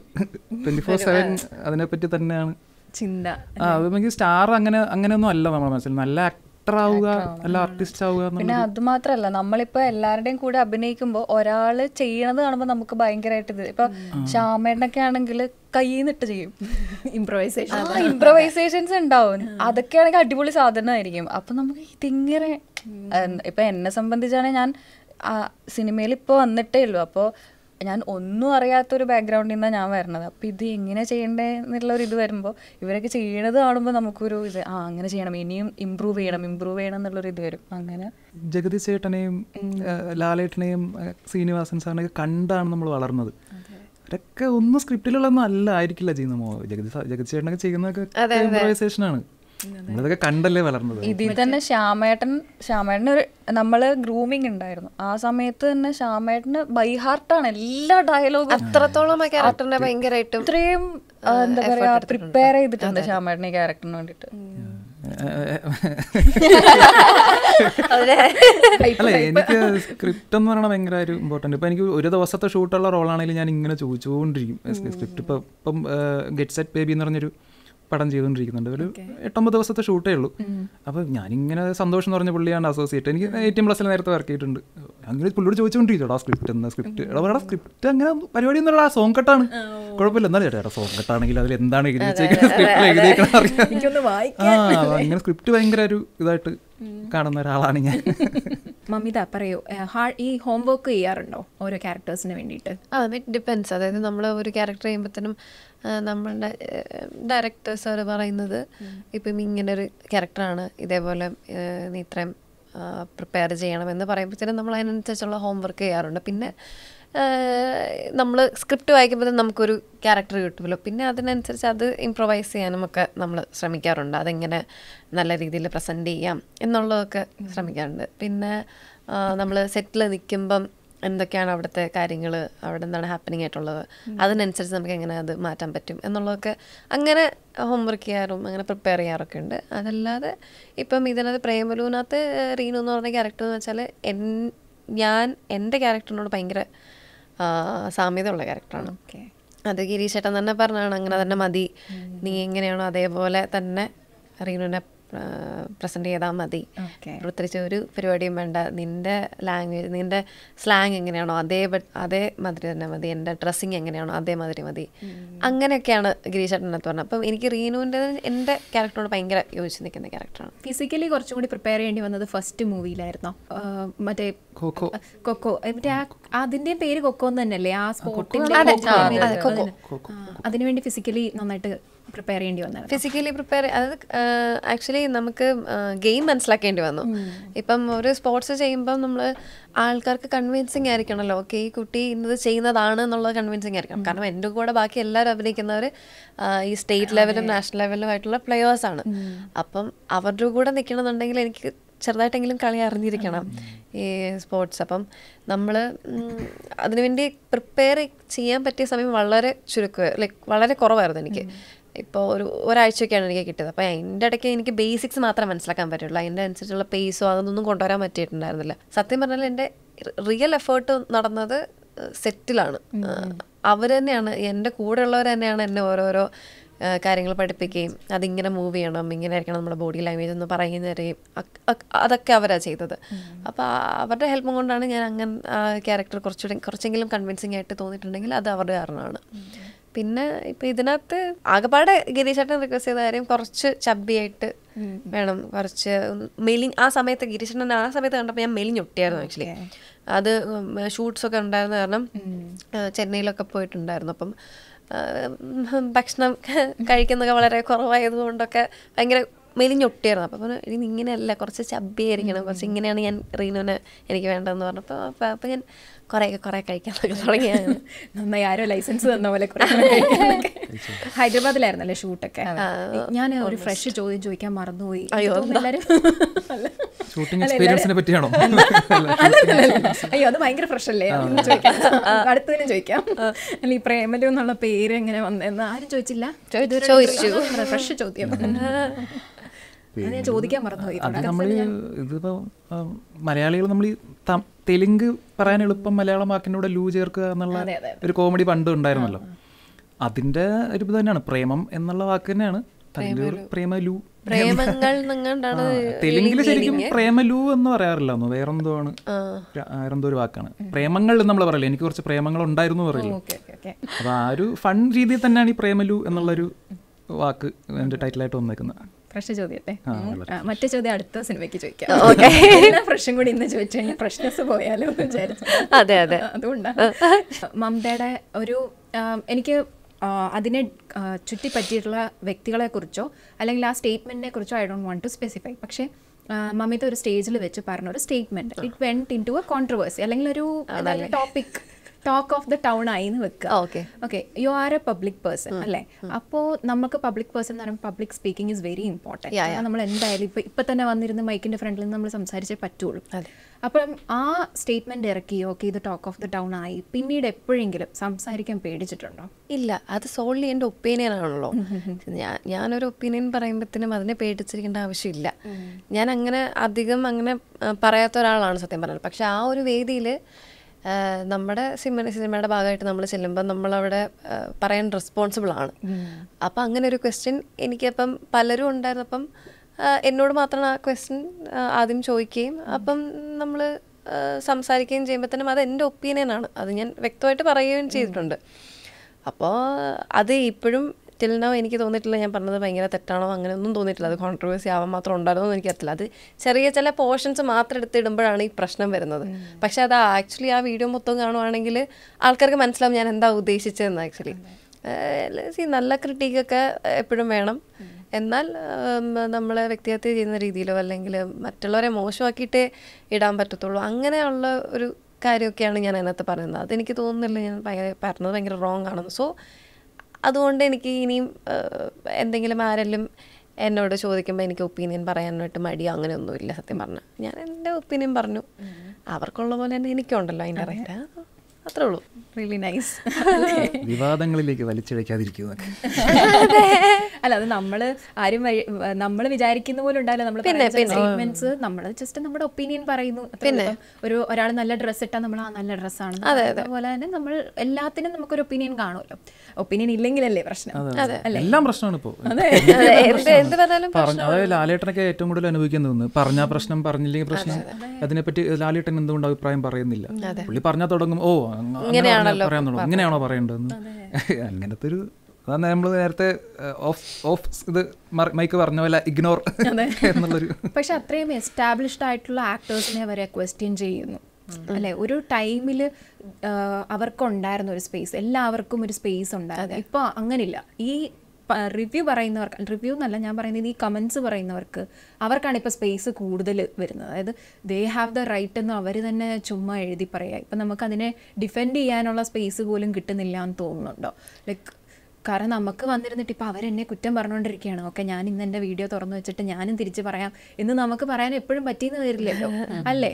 ട്വൻറ്റി ഫോർ സെവൻ അതിനെപ്പറ്റി തന്നെയാണ് ചിന്ത ആ ഭയങ്കര സ്റ്റാർ അങ്ങനെ അങ്ങനെയൊന്നും അല്ല നമ്മുടെ മനസ്സിൽ നല്ല ആക്ട് ആക്ടർ ആവുക അല്ല ആർട്ടിസ്റ്റ് ആവുക പിന്നെ അത് മാത്രല്ല നമ്മളിപ്പോ എല്ലാവരുടെയും കൂടെ അഭിനയിക്കുമ്പോ ഒരാള് ചെയ്യണത് കാണുമ്പോ നമുക്ക് ഭയങ്കരമായിട്ട് ഇപ്പൊ ശ്യാമേടനൊക്കെ ആണെങ്കിൽ കയ്യിന്നിട്ട് ചെയ്യും ഇംപ്രവൈസേഷൻ ഇംപ്രവൈസേഷൻസ് ഉണ്ടാവും അതൊക്കെ ആണെങ്കിൽ അടിപൊളി സാധനമായിരിക്കും അപ്പൊ നമുക്ക് ഇതിങ്ങനെ ഇപ്പൊ എന്നെ സംബന്ധിച്ചാണെങ്കിൽ ഞാൻ സിനിമയിൽ ഇപ്പൊ വന്നിട്ടേ ഉള്ളൂ അപ്പോൾ ഞാൻ ഒന്നും അറിയാത്തൊരു ബാക്ക്ഗ്രൗണ്ടിൽ നിന്നാണ് ഞാൻ വരണത് അപ്പം ഇത് എങ്ങനെ ചെയ്യണ്ടേ എന്നുള്ളൊരു ഇത് വരുമ്പോൾ ഇവരൊക്കെ ചെയ്യണത് കാണുമ്പോൾ നമുക്കൊരു ഇത് ആ അങ്ങനെ ചെയ്യണം ഇനിയും ഇമ്പ്രൂവ് ചെയ്യണം ഇമ്പ്രൂവ് ചെയ്യണം എന്നുള്ളൊരു ഇത് വരും അങ്ങനെ ജഗതി ചേട്ടനെയും ലാലേട്ടനെയും ശ്രീനിവാസൻ സാറിനെയൊക്കെ കണ്ടാണ് നമ്മൾ വളർന്നത് അവരൊക്കെ ഒന്നും സ്ക്രിപ്റ്റിലുള്ളതൊന്നും അല്ല ആയിരിക്കില്ല ചെയ്യുന്നത് ജഗതി ജഗതി ചേട്ടനൊക്കെ ചെയ്യുന്നതൊക്കെ ഇമ്പ്രൂവൈസേഷൻ ആണ് ഇതൊക്കെ കണ്ടല്ലേ വളർന്നത് ഇതിൽ തന്നെ ശ്യാമേട്ടൻ ശ്യാമേട്ടൻ ഒരു നമ്മള് ഗ്രൂമിങ് ഉണ്ടായിരുന്നു ആ സമയത്ത് തന്നെ ശ്യാമേട്ടന് ഹാർട്ടാണ് എല്ലാ ഡയലോഗും അത്രത്തോളം ഭയങ്കരമായിട്ടും ഇത്രയും എന്താ പറയാ പ്രിപ്പയർ ചെയ്തിട്ടുണ്ട് ശ്യാമേട്ടൻ ഈ ക്യാരക്ടറിന് വേണ്ടിട്ട് അല്ലേ എനിക്ക് സ്ക്രിപ്റ്റ് എന്ന് പറയണത് ഭയങ്കര ഒരു ഇമ്പോർട്ടൻ്റ് ഇപ്പം എനിക്ക് ഒരു ദിവസത്തെ ഷൂട്ടുള്ള റോളാണെങ്കിലും ഞാൻ ഇങ്ങനെ ചോദിച്ചുകൊണ്ടിരിക്കും സ്ക്രിപ്റ്റ് ഇപ്പം ഇപ്പം ഗെറ്റ് സെറ്റ് ബേബി എന്ന് പറഞ്ഞൊരു പടം ചെയ്തുകൊണ്ടിരിക്കുന്നുണ്ട് ഒരു എട്ടൊമ്പത് ദിവസത്തെ ഷൂട്ടേ ഉള്ളൂ അപ്പോൾ ഞാനിങ്ങനെ സന്തോഷം എന്ന് പറഞ്ഞ പുള്ളിയാണ് അസോസിയേറ്റ് എനിക്ക് എം പ്ലസ്സിൽ നേരത്തെ വർക്ക് ചെയ്തിട്ടുണ്ട് അങ്ങനെ പുള്ളിയോട് ചോദിച്ചുകൊണ്ടിരിക്കും ആ സ്ക്രിപ്റ്റ് എന്ന സ്ക്രിപ്റ്റ് എടാ സ്ക്രിപ്റ്റ് അങ്ങനെ പരിപാടി എന്നുള്ള ആ സോങ് കട്ടാണ് കുഴപ്പമില്ല എന്നാലും ചേട്ടാ സോങ് കട്ടാണെങ്കിൽ അതിൽ എന്താണ് എഴുതി സ്ക്രിപ്റ്റ് എഴുതിയേക്കണം അറിയാം ആ അങ്ങനെ സ്ക്രിപ്റ്റ് ഭയങ്കര ഒരു ഇതായിട്ട് കാണുന്ന ഒരാളാണ് ഞാൻ മമിത പറയൂ ഈ ഹോം വർക്ക് ചെയ്യാറുണ്ടോ ഓരോ ക്യാരക്ടേഴ്സിന് വേണ്ടിയിട്ട് ആ ഇറ്റ് ഡിപ്പെൻസ് അതായത് നമ്മൾ ഒരു ക്യാരക്ടർ ചെയ്യുമ്പോഴത്തേനും നമ്മളുടെ ഡയറക്ടേഴ്സ് അവർ പറയുന്നത് ഇപ്പം ഇങ്ങനെ ഒരു ക്യാരക്ടറാണ് ഇതേപോലെ നീ ഇത്രയും പ്രിപ്പയർ ചെയ്യണമെന്ന് പറയുമ്പോഴത്തേനും നമ്മൾ അതിനനുസരിച്ചുള്ള ഹോംവർക്ക് ചെയ്യാറുണ്ട് പിന്നെ നമ്മൾ സ്ക്രിപ്റ്റ് വായിക്കുമ്പോൾ നമുക്കൊരു ക്യാരക്ടർ കിട്ടുമല്ലോ പിന്നെ അതിനനുസരിച്ച് അത് ഇംപ്രൊവൈസ് ചെയ്യാനും ഒക്കെ നമ്മൾ ശ്രമിക്കാറുണ്ട് അതെങ്ങനെ നല്ല രീതിയിൽ പ്രസൻറ്റ് ചെയ്യാം എന്നുള്ളതൊക്കെ ശ്രമിക്കാറുണ്ട് പിന്നെ നമ്മൾ സെറ്റിൽ നിൽക്കുമ്പം എന്തൊക്കെയാണ് അവിടുത്തെ കാര്യങ്ങൾ അവിടെ എന്താണ് ഹാപ്പനിങ് ആയിട്ടുള്ളത് അതിനനുസരിച്ച് നമുക്ക് എങ്ങനെ അത് മാറ്റാൻ പറ്റും എന്നുള്ളതൊക്കെ അങ്ങനെ ഹോംവർക്ക് ചെയ്യാറും അങ്ങനെ പ്രിപ്പയർ ചെയ്യാറൊക്കെ ഉണ്ട് അതല്ലാതെ ഇപ്പം ഇതിനകത്ത് പ്രേമലൂനകത്ത് റീനു എന്ന് പറഞ്ഞ ക്യാരക്ടർ എന്ന് വെച്ചാൽ ഞാൻ എൻ്റെ ക്യാരക്ടറിനോട് ഭയങ്കര സാമ്യതയുള്ള ക്യാരക്ടറാണ് അത് ഗിരീഷ് ഏട്ടൻ തന്നെ പറഞ്ഞാണ് അങ്ങനെ തന്നെ മതി നീ എങ്ങനെയാണോ അതേപോലെ തന്നെ റീനുവിനെ പ്രസൻറ്റ് ചെയ്താൽ മതി പ്രത്യേകിച്ച് ഒരു പരിപാടിയും വേണ്ട നിൻ്റെ ലാംഗ്വേജ് നിൻ്റെ സ്ലാങ് എങ്ങനെയാണോ അതേ അതേ മാതിരി തന്നെ മതി എൻ്റെ ഡ്രസ്സിങ് എങ്ങനെയാണോ അതേ മാതിരി മതി അങ്ങനെയൊക്കെയാണ് ഗിരീഷേട്ടനകത്ത് പറഞ്ഞത് അപ്പം എനിക്ക് റീനുവിൻ്റെ എൻ്റെ ക്യാരക്ടറോട് ഭയങ്കര യോജിച്ച് നിൽക്കുന്ന ക്യാരക്ടറാണ് ഫിസിക്കലി കുറച്ചും കൂടി പ്രിപ്പയർ ചെയ്യേണ്ടി വന്നത് ഫസ്റ്റ് മൂവിയിലായിരുന്നോ മറ്റേ കൊക്കോ കൊക്കോ മറ്റേ ആ അതിൻ്റെ പേര് കൊക്കോ എന്ന് തന്നെയല്ലേ ആ സ്പോർട്ടിങ് അതിനുവേണ്ടി ഫിസിക്കലി നന്നായിട്ട് പ്രിപ്പയർ ചെയ്യേണ്ടി വന്നത് ഫിസിക്കലി പ്രിപ്പയർ അതായത് ആക്ച്വലി നമുക്ക് ഗെയിം മനസ്സിലാക്കേണ്ടി വന്നു ഇപ്പം ഒരു സ്പോർട്സ് ചെയ്യുമ്പം നമ്മൾ ആൾക്കാർക്ക് കൺവിൻസിങ് ആയിരിക്കണമല്ലോ ഓക്കെ ഈ കുട്ടി ഇന്നത് ചെയ്യുന്നതാണ് എന്നുള്ളത് കൺവിൻസിങ് ആയിരിക്കണം കാരണം എൻ്റെ കൂടെ ബാക്കി എല്ലാവരും അഭിനയിക്കുന്നവർ ഈ സ്റ്റേറ്റ് ലെവലും നാഷണൽ ലെവലും ആയിട്ടുള്ള പ്ലേയേഴ്സാണ് അപ്പം അവരുടെ കൂടെ നിൽക്കണമെന്നുണ്ടെങ്കിൽ എനിക്ക് ചെറുതായിട്ടെങ്കിലും കളി അറിഞ്ഞിരിക്കണം ഈ സ്പോർട്സ് അപ്പം നമ്മൾ അതിനുവേണ്ടി പ്രിപ്പയർ ചെയ്യാൻ പറ്റിയ സമയം വളരെ ചുരുക്കുക ലൈക്ക് വളരെ കുറവായിരുന്നു എനിക്ക് ഇപ്പോൾ ഒരു ഒരാഴ്ചയൊക്കെയാണ് എനിക്ക് കിട്ടിയത് അപ്പോൾ അതിൻ്റെ ഇടയ്ക്ക് എനിക്ക് ബേസിക്സ് മാത്രം മനസ്സിലാക്കാൻ പറ്റുള്ളൂ അതിൻ്റെ അനുസരിച്ചുള്ള പേസോ അതൊന്നും കൊണ്ടുവരാൻ പറ്റിയിട്ടുണ്ടായിരുന്നില്ല സത്യം പറഞ്ഞാൽ എൻ്റെ റിയൽ എഫേർട്ട് നടന്നത് സെറ്റിലാണ് അവർ തന്നെയാണ് എൻ്റെ കൂടെയുള്ളവർ തന്നെയാണ് എന്നെ ഓരോരോ കാര്യങ്ങൾ പഠിപ്പിക്കുകയും അതിങ്ങനെ മൂവ് ചെയ്യണം ഇങ്ങനെ ആയിരിക്കണം നമ്മുടെ ബോഡി ലാംഗ്വേജ് എന്ന് പറയുന്ന തരുകയും അതൊക്കെ അവരാണ് ചെയ്തത് അപ്പോൾ അവരുടെ ഹെൽപ്പ് കൊണ്ടാണ് ഞാൻ അങ്ങനെ ക്യാരക്ടർ കുറച്ചുകൂടെ കുറച്ചെങ്കിലും കൺവിൻസിങ് ആയിട്ട് തോന്നിയിട്ടുണ്ടെങ്കിൽ അത് അവരുടെ കാരണമാണ് പിന്നെ ഇപ്പൊ ഇതിനകത്ത് ആകെപ്പാടെ ഗിരീഷേട്ടൻ റിക്വസ്റ്റ് ചെയ്ത കാര്യം കുറച്ച് ചബ്ബിയായിട്ട് വേണം കുറച്ച് മെലിഞ്ഞ് ആ സമയത്ത് ഗിരീഷേട്ടൻ ആ സമയത്ത് കണ്ടപ്പോൾ ഞാൻ മെലിഞ്ഞൊട്ടിയായിരുന്നു ആക്ച്വലി അത് ഷൂട്ട്സ് ഒക്കെ ഉണ്ടായിരുന്നു കാരണം ചെന്നൈയിലൊക്കെ പോയിട്ടുണ്ടായിരുന്നു അപ്പം ഭക്ഷണം കഴിക്കുന്നൊക്കെ വളരെ കുറവായതുകൊണ്ടൊക്കെ ഭയങ്കര മെലിഞ്ഞൊട്ടിയായിരുന്നു അപ്പോൾ പറഞ്ഞു ഇനി ഇങ്ങനെയല്ല കുറച്ച് ചബ്ബിയായിരിക്കണം കുറച്ച് ഇങ്ങനെയാണ് ഞാൻ റീനുവിനെ എനിക്ക് വേണ്ടതെന്ന് പറഞ്ഞപ്പോൾ അപ്പോൾ ഞാൻ കുറേയൊക്കെ കുറേ കഴിക്കാൻ തുടങ്ങിയ നന്നായി ആരോ ലൈസൻസ് തന്ന പോലെ ഹൈദരാബാദിലായിരുന്നല്ലേ ഷൂട്ടൊക്കെ ഞാൻ ഒരു ഫ്രഷ് ചോദ്യം ചോദിക്കാൻ മറന്നുപോയി അയ്യോ അത് ഭയങ്കര ഫ്രഷ് അല്ലേ അടുത്തതിനും ചോദിക്കാം അല്ല ഈ പ്രേമലു എന്നുള്ള പേര് എങ്ങനെ വന്നെന്ന് ആരും ചോദിച്ചില്ല ഫ്രഷ് ചോദ്യം ഞാൻ ചോദിക്കാൻ മറന്നുപോയി ഇതിപ്പോ മലയാളികൾ നമ്മൾ ഈ തെലുങ്ക് പറയാൻ എളുപ്പം മലയാളം വാക്കിനോട് ലൂ ചേർക്കുക എന്നുള്ള ഒരു കോമഡി പണ്ട് ഉണ്ടായിരുന്നല്ലോ അതിന്റെ ഒരു ഇത് തന്നെയാണ് പ്രേമം എന്നുള്ള വാക്ക് തന്നെയാണ് തല്ലൂർ പ്രേമ ലൂ തെലുങ്കിൽ ശരിക്കും പ്രേമലു എന്ന് പറയാറില്ല വേറെന്തോ ആണ് വേറെന്തോ ഒരു വാക്കാണ് പ്രേമങ്ങൾ നമ്മൾ പറയില്ല എനിക്ക് കുറച്ച് പ്രേമങ്ങൾ ഉണ്ടായിരുന്നു പറയില്ല അപ്പൊ ആ ഒരു ഫൺ രീതിയിൽ തന്നെയാണ് ഈ പ്രേമലു എന്നുള്ളൊരു വാക്ക് എന്റെ ടൈറ്റിലായിട്ട് വന്നേക്കുന്നത് പ്രശ്ന ചോദ്യത്തെ മറ്റേ ചോദ്യം അടുത്ത സിനിമയ്ക്ക് ചോദിക്കാം ഓക്കെ എല്ലാ പ്രശ്നം കൂടി ഇന്ന് ചോദിച്ചു കഴിഞ്ഞാൽ പ്രശ്നസ് പോയാലോ എന്ന് വിചാരിച്ചു അതെ അതെ അതുകൊണ്ടാണ് മമതയുടെ ഒരു എനിക്ക് അതിനെ ചുറ്റി പറ്റിയിട്ടുള്ള വ്യക്തികളെ കുറിച്ചോ അല്ലെങ്കിൽ ആ സ്റ്റേറ്റ്മെന്റിനെ കുറിച്ചോ I don't want to specify പക്ഷേ മമിത ഒരു സ്റ്റേജിൽ വെച്ച് പറഞ്ഞ ഒരു statement it went into a controversy അല്ലെങ്കിൽ ഒരു topic talk of the town ആയി എന്ന് വെക്കുക okay okay you are a public person അല്ലേ അപ്പോൾ നമുക്ക് പബ്ലിക് പേഴ്സൺ എന്ന് പറയുമ്പോൾ public speaking is very important നമ്മൾ എന്തായാലും ഇപ്പോൾ ഇപ്പം തന്നെ വന്നിരുന്ന മൈക്കിൻ്റെ ഫ്രണ്ടിൽ നിന്ന് നമ്മൾ സംസാരിച്ചേ പറ്റുള്ളൂ അപ്പം ആ സ്റ്റേറ്റ്മെൻറ്റ് ഇറക്കി ഓക്കെ ഇത് ടോക്ക് ഓഫ് ദ ടൗൺ ആയി പിന്നീട് എപ്പോഴെങ്കിലും സംസാരിക്കാൻ പേടിച്ചിട്ടുണ്ടോ ഇല്ല അത് സോൾലി എൻ്റെ ഒപ്പീനിയൻ ആണല്ലോ ഞാൻ ഞാനൊരു ഒപ്പീനിയൻ പറയുമ്പോഴത്തേനും അതിനെ പേടിച്ചിരിക്കേണ്ട ആവശ്യമില്ല ഞാൻ അങ്ങനെ അധികം അങ്ങനെ പറയാത്ത ഒരാളാണ് സത്യം പറഞ്ഞത് പക്ഷെ ആ ഒരു വേദിയിൽ നമ്മുടെ സിമ സിനിമയുടെ ഭാഗമായിട്ട് നമ്മൾ ചെല്ലുമ്പോൾ നമ്മളവിടെ പറയാൻ റെസ്പോൺസിബിൾ ആണ് അപ്പം അങ്ങനെ ഒരു ക്വസ്റ്റ്യൻ എനിക്കപ്പം പലരും ഉണ്ടായിരുന്നപ്പം എന്നോട് മാത്രമാണ് ആ ക്വസ്റ്റ്യൻ ആദ്യം ചോദിക്കുകയും അപ്പം നമ്മൾ സംസാരിക്കുകയും ചെയ്യുമ്പോൾ തന്നെ അത് എൻ്റെ ഒപ്പീനിയനാണ് അത് ഞാൻ വ്യക്തമായിട്ട് പറയുകയും ചെയ്തിട്ടുണ്ട് അപ്പോൾ അത് ഇപ്പോഴും ടിൽ നോ എനിക്ക് തോന്നിയിട്ടില്ല ഞാൻ പറഞ്ഞത് ഭയങ്കര തെറ്റാണോ അങ്ങനെ ഒന്നും തോന്നിയിട്ടില്ല അത് കോൺട്രവേഴ്സി ആവാൻ മാത്രം ഉണ്ടായിരുന്നു എന്ന് എനിക്കറിയില്ല അത് ചെറിയ ചില പോർഷൻസ് മാത്രം എടുത്തിടുമ്പോഴാണ് ഈ പ്രശ്നം വരുന്നത് പക്ഷേ അത് ആക്ച്വലി ആ വീഡിയോ മൊത്തം കാണുവാണെങ്കിൽ ആൾക്കാർക്ക് മനസ്സിലാവും ഞാൻ എന്താ ഉദ്ദേശിച്ചതെന്ന് ആക്ച്വലി സി നല്ല ക്രിട്ടിക്കൊക്കെ എപ്പോഴും വേണം എന്നാൽ നമ്മൾ വ്യക്തിഹത്യ ചെയ്യുന്ന രീതിയിലോ അല്ലെങ്കിൽ മറ്റുള്ളവരെ മോശമാക്കിയിട്ടേ ഇടാൻ പറ്റത്തുള്ളൂ അങ്ങനെയുള്ള ഒരു കാര്യമൊക്കെയാണ് ഞാൻ അതിനകത്ത് പറയുന്നത് അതെനിക്ക് തോന്നുന്നില്ല ഞാൻ ഭയങ്കര പറഞ്ഞത് ഭയങ്കര റോങ് ആണെന്ന് സോ അതുകൊണ്ട് എനിക്ക് ഇനിയും എന്തെങ്കിലും ആരെങ്കിലും എന്നോട് ചോദിക്കുമ്പോൾ എനിക്ക് ഒപ്പീനിയൻ പറയാനായിട്ട് മടിയോ അങ്ങനെയൊന്നുമില്ല സത്യം പറഞ്ഞു ഞാൻ എൻ്റെ ഒപ്പീനിയൻ പറഞ്ഞു അവർക്കുള്ള പോലെ തന്നെ എനിക്കുണ്ടല്ലോ അതിൻ്റെ റേറ്റ് അത്രേ ഉള്ളൂ റിയലി നൈസ് വിവാദങ്ങളിലേക്ക് വലിച്ചിഴക്കാതിരിക്കുന്നൊക്കെ അല്ല അത് നമ്മൾ ആരും നമ്മൾ വിചാരിക്കുന്ന പോലെ ഉണ്ടാവില്ല നമ്മൾ സ്റ്റേറ്റ്മെന്റ്സ് നമ്മൾ ജസ്റ്റ് നമ്മുടെ ഒപ്പീനിയൻ പറയുന്നു പിന്നെ ഒരു ഒരാൾ നല്ല ഡ്രസ്സ് ഇട്ടാൽ നമ്മൾ ആ നല്ല ഡ്രസ്സാണ് അതേപോലെ തന്നെ നമ്മൾ എല്ലാത്തിനും നമുക്കൊരു ഒപ്പീനിയൻ കാണുമല്ലോ ഒപ്പീനിയൻ ഇല്ലെങ്കിലല്ലേ പ്രശ്നം എല്ലാം പ്രശ്നമാണ് ഇപ്പോൾ അതായത് ലാലേട്ടനൊക്കെ ഏറ്റവും കൂടുതൽ അനുഭവിക്കുന്നതെന്ന് പറഞ്ഞ പ്രശ്നം പറഞ്ഞില്ലെങ്കിൽ പ്രശ്നം അതിനെപ്പറ്റി ലാലേട്ടൻ എന്തുകൊണ്ട് അഭിപ്രായം പറയുന്നില്ല പുള്ളി പറഞ്ഞാൽ തുടങ്ങും ഓ പറയാൻ തുടങ്ങും ഇങ്ങനെയാണോ പറയേണ്ടതെന്ന് അങ്ങനത്തെ ഒരു അതാണ് നമ്മൾ നേരത്തെ ഓഫ് ഓഫ് ഇത് മൈക്ക് പറഞ്ഞ പോലെ ഇഗ്നോർ എന്നുള്ളൊരു പക്ഷെ അത്രയും എസ്റ്റാബ്ലിഷ്ഡ് ആയിട്ടുള്ള ആക്ടേഴ്സിനെ വരെ ക്വസ്റ്റ്യൻ ചെയ്യുന്നു അല്ലെ ഒരു ടൈമിൽ അവർക്കുണ്ടായിരുന്ന ഒരു സ്പേസ് എല്ലാവർക്കും ഒരു സ്പേസ് ഉണ്ടായിരുന്നു ഇപ്പൊ അങ്ങനില്ല ഈ റിവ്യൂ പറയുന്നവർക്ക് റിവ്യൂ എന്നല്ല ഞാൻ പറയുന്നത് ഈ കമൻസ് പറയുന്നവർക്ക് അവർക്കാണ് ഇപ്പോൾ സ്പേസ് കൂടുതൽ വരുന്നത് അതായത് ദേ ഹാവ് ദ റൈറ്റ് എന്ന് അവർ തന്നെ ചുമ്മാ എഴുതി പറയുക ഇപ്പം അതിനെ ഡിഫെൻഡ് ചെയ്യാനുള്ള സ്പേസ് പോലും കിട്ടുന്നില്ല എന്ന് തോന്നുന്നുണ്ടോ ലൈക്ക് കാരണം നമുക്ക് വന്നിരുന്നിട്ട് ഇപ്പോൾ അവരെന്നെ കുറ്റം പറഞ്ഞുകൊണ്ടിരിക്കുകയാണ് ഓക്കെ ഞാൻ ഇന്ന് എൻ്റെ വീഡിയോ തുറന്നു വെച്ചിട്ട് ഞാനും തിരിച്ചു പറയാം എന്ന് നമുക്ക് പറയാൻ എപ്പോഴും പറ്റിയെന്ന് വരില്ലല്ലോ അല്ലേ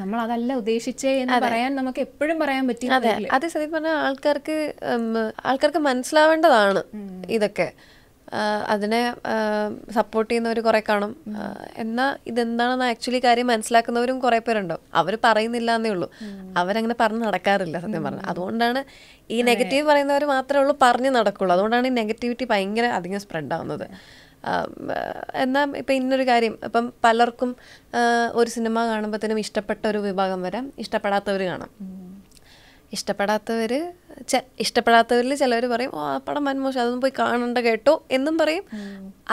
നമ്മൾ അതല്ല ഉദ്ദേശിച്ചേ എന്ന് പറയാൻ നമുക്ക് എപ്പോഴും പറയാൻ പറ്റില്ല അതെ സത്യം പറഞ്ഞാൽ ആൾക്കാർക്ക് ആൾക്കാർക്ക് മനസ്സിലാവേണ്ടതാണ് ഇതൊക്കെ അതിനെ സപ്പോർട്ട് ചെയ്യുന്നവർ കുറെ കാണും എന്നാൽ ഇതെന്താണെന്ന് ആക്ച്വലി കാര്യം മനസ്സിലാക്കുന്നവരും കുറെ പേരുണ്ടാവും അവർ പറയുന്നില്ല എന്നേ ഉള്ളൂ അവരങ്ങനെ പറഞ്ഞ് നടക്കാറില്ല സത്യം പറഞ്ഞു അതുകൊണ്ടാണ് ഈ നെഗറ്റീവ് പറയുന്നവർ മാത്രമേ ഉള്ളൂ പറഞ്ഞ് നടക്കുള്ളൂ അതുകൊണ്ടാണ് ഈ നെഗറ്റിവിറ്റി ഭയങ്കര അധികം സ്പ്രെഡ് ആവുന്നത് എന്നാൽ ഇപ്പം ഇന്നൊരു കാര്യം ഇപ്പം പലർക്കും ഒരു സിനിമ കാണുമ്പോഴത്തേനും ഇഷ്ടപ്പെട്ട ഒരു വിഭാഗം വരാം ഇഷ്ടപ്പെടാത്തവർ കാണാം ഇഷ്ടപ്പെടാത്തവർ ഇഷ്ടപ്പെടാത്തവരിൽ ചിലവർ പറയും ഓ ആ പടം മൻമോശം അതൊന്നും പോയി കാണണ്ട കേട്ടോ എന്നും പറയും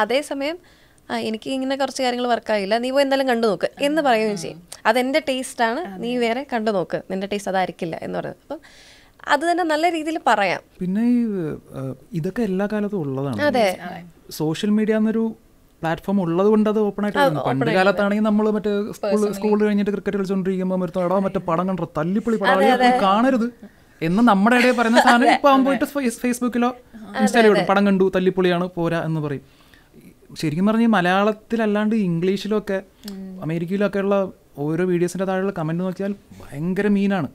അതേസമയം എനിക്ക് ഇങ്ങനെ കുറച്ച് കാര്യങ്ങൾ വർക്കായില്ല നീ പോയി എന്തായാലും കണ്ടു നോക്ക് എന്ന് പറയുകയും ചെയ്യും അതെൻ്റെ ടേസ്റ്റാണ് നീ വേറെ കണ്ടു നോക്ക് നിൻ്റെ ടേസ്റ്റ് അതായിരിക്കില്ല എന്ന് പറയുന്നത് അപ്പം അത് തന്നെ നല്ല രീതിയിൽ പറയാം പിന്നെ ഇതൊക്കെ എല്ലാ കാലത്തും ഉള്ളതാണ് അതെ സോഷ്യൽ മീഡിയ എന്നൊരു പ്ലാറ്റ്ഫോം ഉള്ളത് കൊണ്ട് അത് ഓപ്പൺ ആയിട്ട് പണ്ട് കാലത്താണെങ്കിൽ നമ്മൾ മറ്റേ സ്കൂൾ സ്കൂൾ കഴിഞ്ഞിട്ട് ക്രിക്കറ്റ് കളിച്ചുകൊണ്ടിരിക്കുമ്പോൾ ഒരു എടാ മറ്റേ പടം കണ്ടോ തല്ലിപ്പൊളി പടം കാണരുത് എന്ന് നമ്മുടെ ഇടയിൽ പറയുന്ന സാധനം ഇപ്പൊ അവൻ പോയിട്ട് ഫേസ്ബുക്കിലോ ഇൻസ്റ്റാഗ്രാമിലോ പടം കണ്ടു തല്ലിപ്പൊളിയാണ് പോരാ എന്ന് പറയും ശരിക്കും പറഞ്ഞ് മലയാളത്തിലല്ലാണ്ട് ഇംഗ്ലീഷിലൊക്കെ അമേരിക്കയിലൊക്കെ ഉള്ള ഓരോ വീഡിയോസിന്റെ താഴെയുള്ള കമന്റ് നോക്കിയാൽ ഭയങ്കര മീനാണ്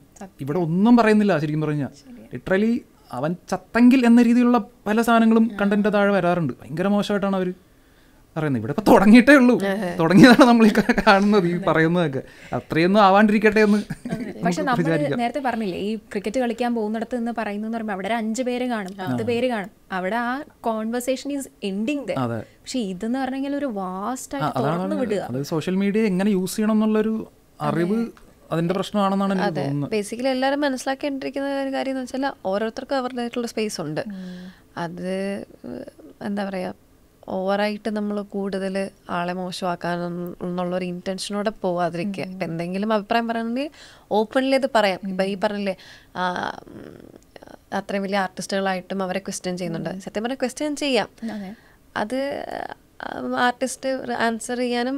ഇവിടെ ഒന്നും പറയുന്നില്ല ശരിക്കും പറഞ്ഞാൽ ലിറ്ററലി അവൻ ചത്തെങ്കിൽ എന്ന രീതിയിലുള്ള പല സാധനങ്ങളും കണ്ടന്റ് താഴെ വരാറുണ്ട് ഭയങ്കര മോശമായിട്ടാണ് അവർ പറയുന്നത് ഇവിടെ ഇപ്പോൾ തുടങ്ങിയിട്ടേ ഉള്ളൂ തുടങ്ങിയതാണ് നമ്മൾ ഈ കാണുന്നത് ഈ പറയുന്നതൊക്കെ അത്രയൊന്നും ആവാണ്ടിരിക്കട്ടെ എന്ന് പക്ഷെ നമ്മൾ നേരത്തെ പറഞ്ഞില്ലേ ഈ ക്രിക്കറ്റ് കളിക്കാൻ പോകുന്നിടത്ത് നിന്ന് പറയുന്നു പറയുമ്പോൾ അവിടെ അഞ്ച് പേര് കാണും പത്ത് പേര് കാണും അവിടെ ആ കോൺവെർസേഷൻ ഈസ് എൻഡിങ് പക്ഷെ ഇതെന്ന് പറഞ്ഞെങ്കിൽ ഒരു വാസ്റ്റ് ആയിട്ട് തുറന്നു വിടുക സോഷ്യൽ മീഡിയ എങ്ങനെ യൂസ് ചെയ്യണം എന്നുള്ളൊരു അറിവ് അതിന്റെ പ്രശ്നമാണെന്നാണ് തോന്നുന്നത് ബേസിക്കലി എല്ലാവരും മനസ്സിലാക്കേണ്ടിരിക്കുന്ന ഒരു കാര്യം എന്ന് വെച്ചാൽ ഓരോരുത്തർക്കും അവരുടേതായിട്ടുള്ള സ്പേസ് ഉണ്ട് അത് എന്താ പറയുക ഓവറായിട്ട് നമ്മൾ കൂടുതൽ ആളെ മോശമാക്കാൻ എന്നുള്ളൊരു ഇൻറ്റൻഷനോടെ പോവാതിരിക്കുക ഇപ്പം എന്തെങ്കിലും അഭിപ്രായം പറയണമെങ്കിൽ ഓപ്പൺലി അത് പറയാം ഇപ്പം ഈ പറഞ്ഞില്ലേ അത്രയും വലിയ ആർട്ടിസ്റ്റുകളായിട്ടും അവരെ ക്വസ്റ്റ്യൻ ചെയ്യുന്നുണ്ട് സത്യം പറഞ്ഞാൽ ക്വസ്റ്റ്യൻ ചെയ്യാം അത് ആർട്ടിസ്റ്റ് ആൻസർ ചെയ്യാനും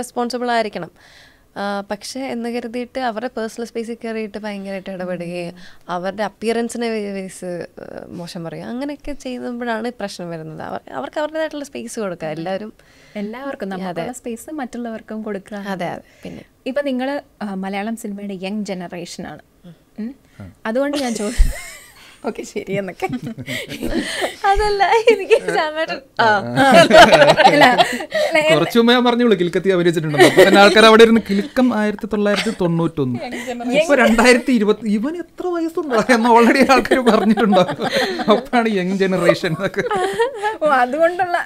റെസ്പോൺസിബിൾ ആയിരിക്കണം പക്ഷേ എന്ന് കരുതിയിട്ട് അവരുടെ പേഴ്സണൽ സ്പേസിൽ കയറിയിട്ട് ഭയങ്കരമായിട്ട് ഇടപെടുകയും അവരുടെ അപ്പിയറൻസിനെ ബേസ് മോശം പറയുക അങ്ങനെയൊക്കെ ചെയ്യുമ്പോഴാണ് പ്രശ്നം വരുന്നത് അവർ അവർക്ക് അവരുടേതായിട്ടുള്ള സ്പേസ് കൊടുക്കുക എല്ലാവരും എല്ലാവർക്കും സ്പേസ് മറ്റുള്ളവർക്കും കൊടുക്കുക അതെ അതെ പിന്നെ ഇപ്പം നിങ്ങൾ മലയാളം സിനിമയുടെ യങ് ജനറേഷനാണ് അതുകൊണ്ട് ഞാൻ ചോദിച്ചു ഓക്കെ ശരി എന്നൊക്കെ അതല്ല എനിക്ക് കുറച്ചു മുമ്പേ പറഞ്ഞോളൂ കിൽക്കത്തി അഭിനയിച്ചിട്ടുണ്ടോ ആൾക്കാർ അവിടെ ഇരുന്ന് കിൽക്കം ആയിരത്തി തൊള്ളായിരത്തി തൊണ്ണൂറ്റൊന്ന് ഇപ്പൊ രണ്ടായിരത്തി ഇരുപത്തി ഇവൻ എത്ര വയസ്സുണ്ടോ എന്ന് ഓൾറെഡി ആൾക്കാർ പറഞ്ഞിട്ടുണ്ടോ അപ്പാണ് യങ് ജനറേഷൻ എന്നൊക്കെ അതുകൊണ്ടുള്ള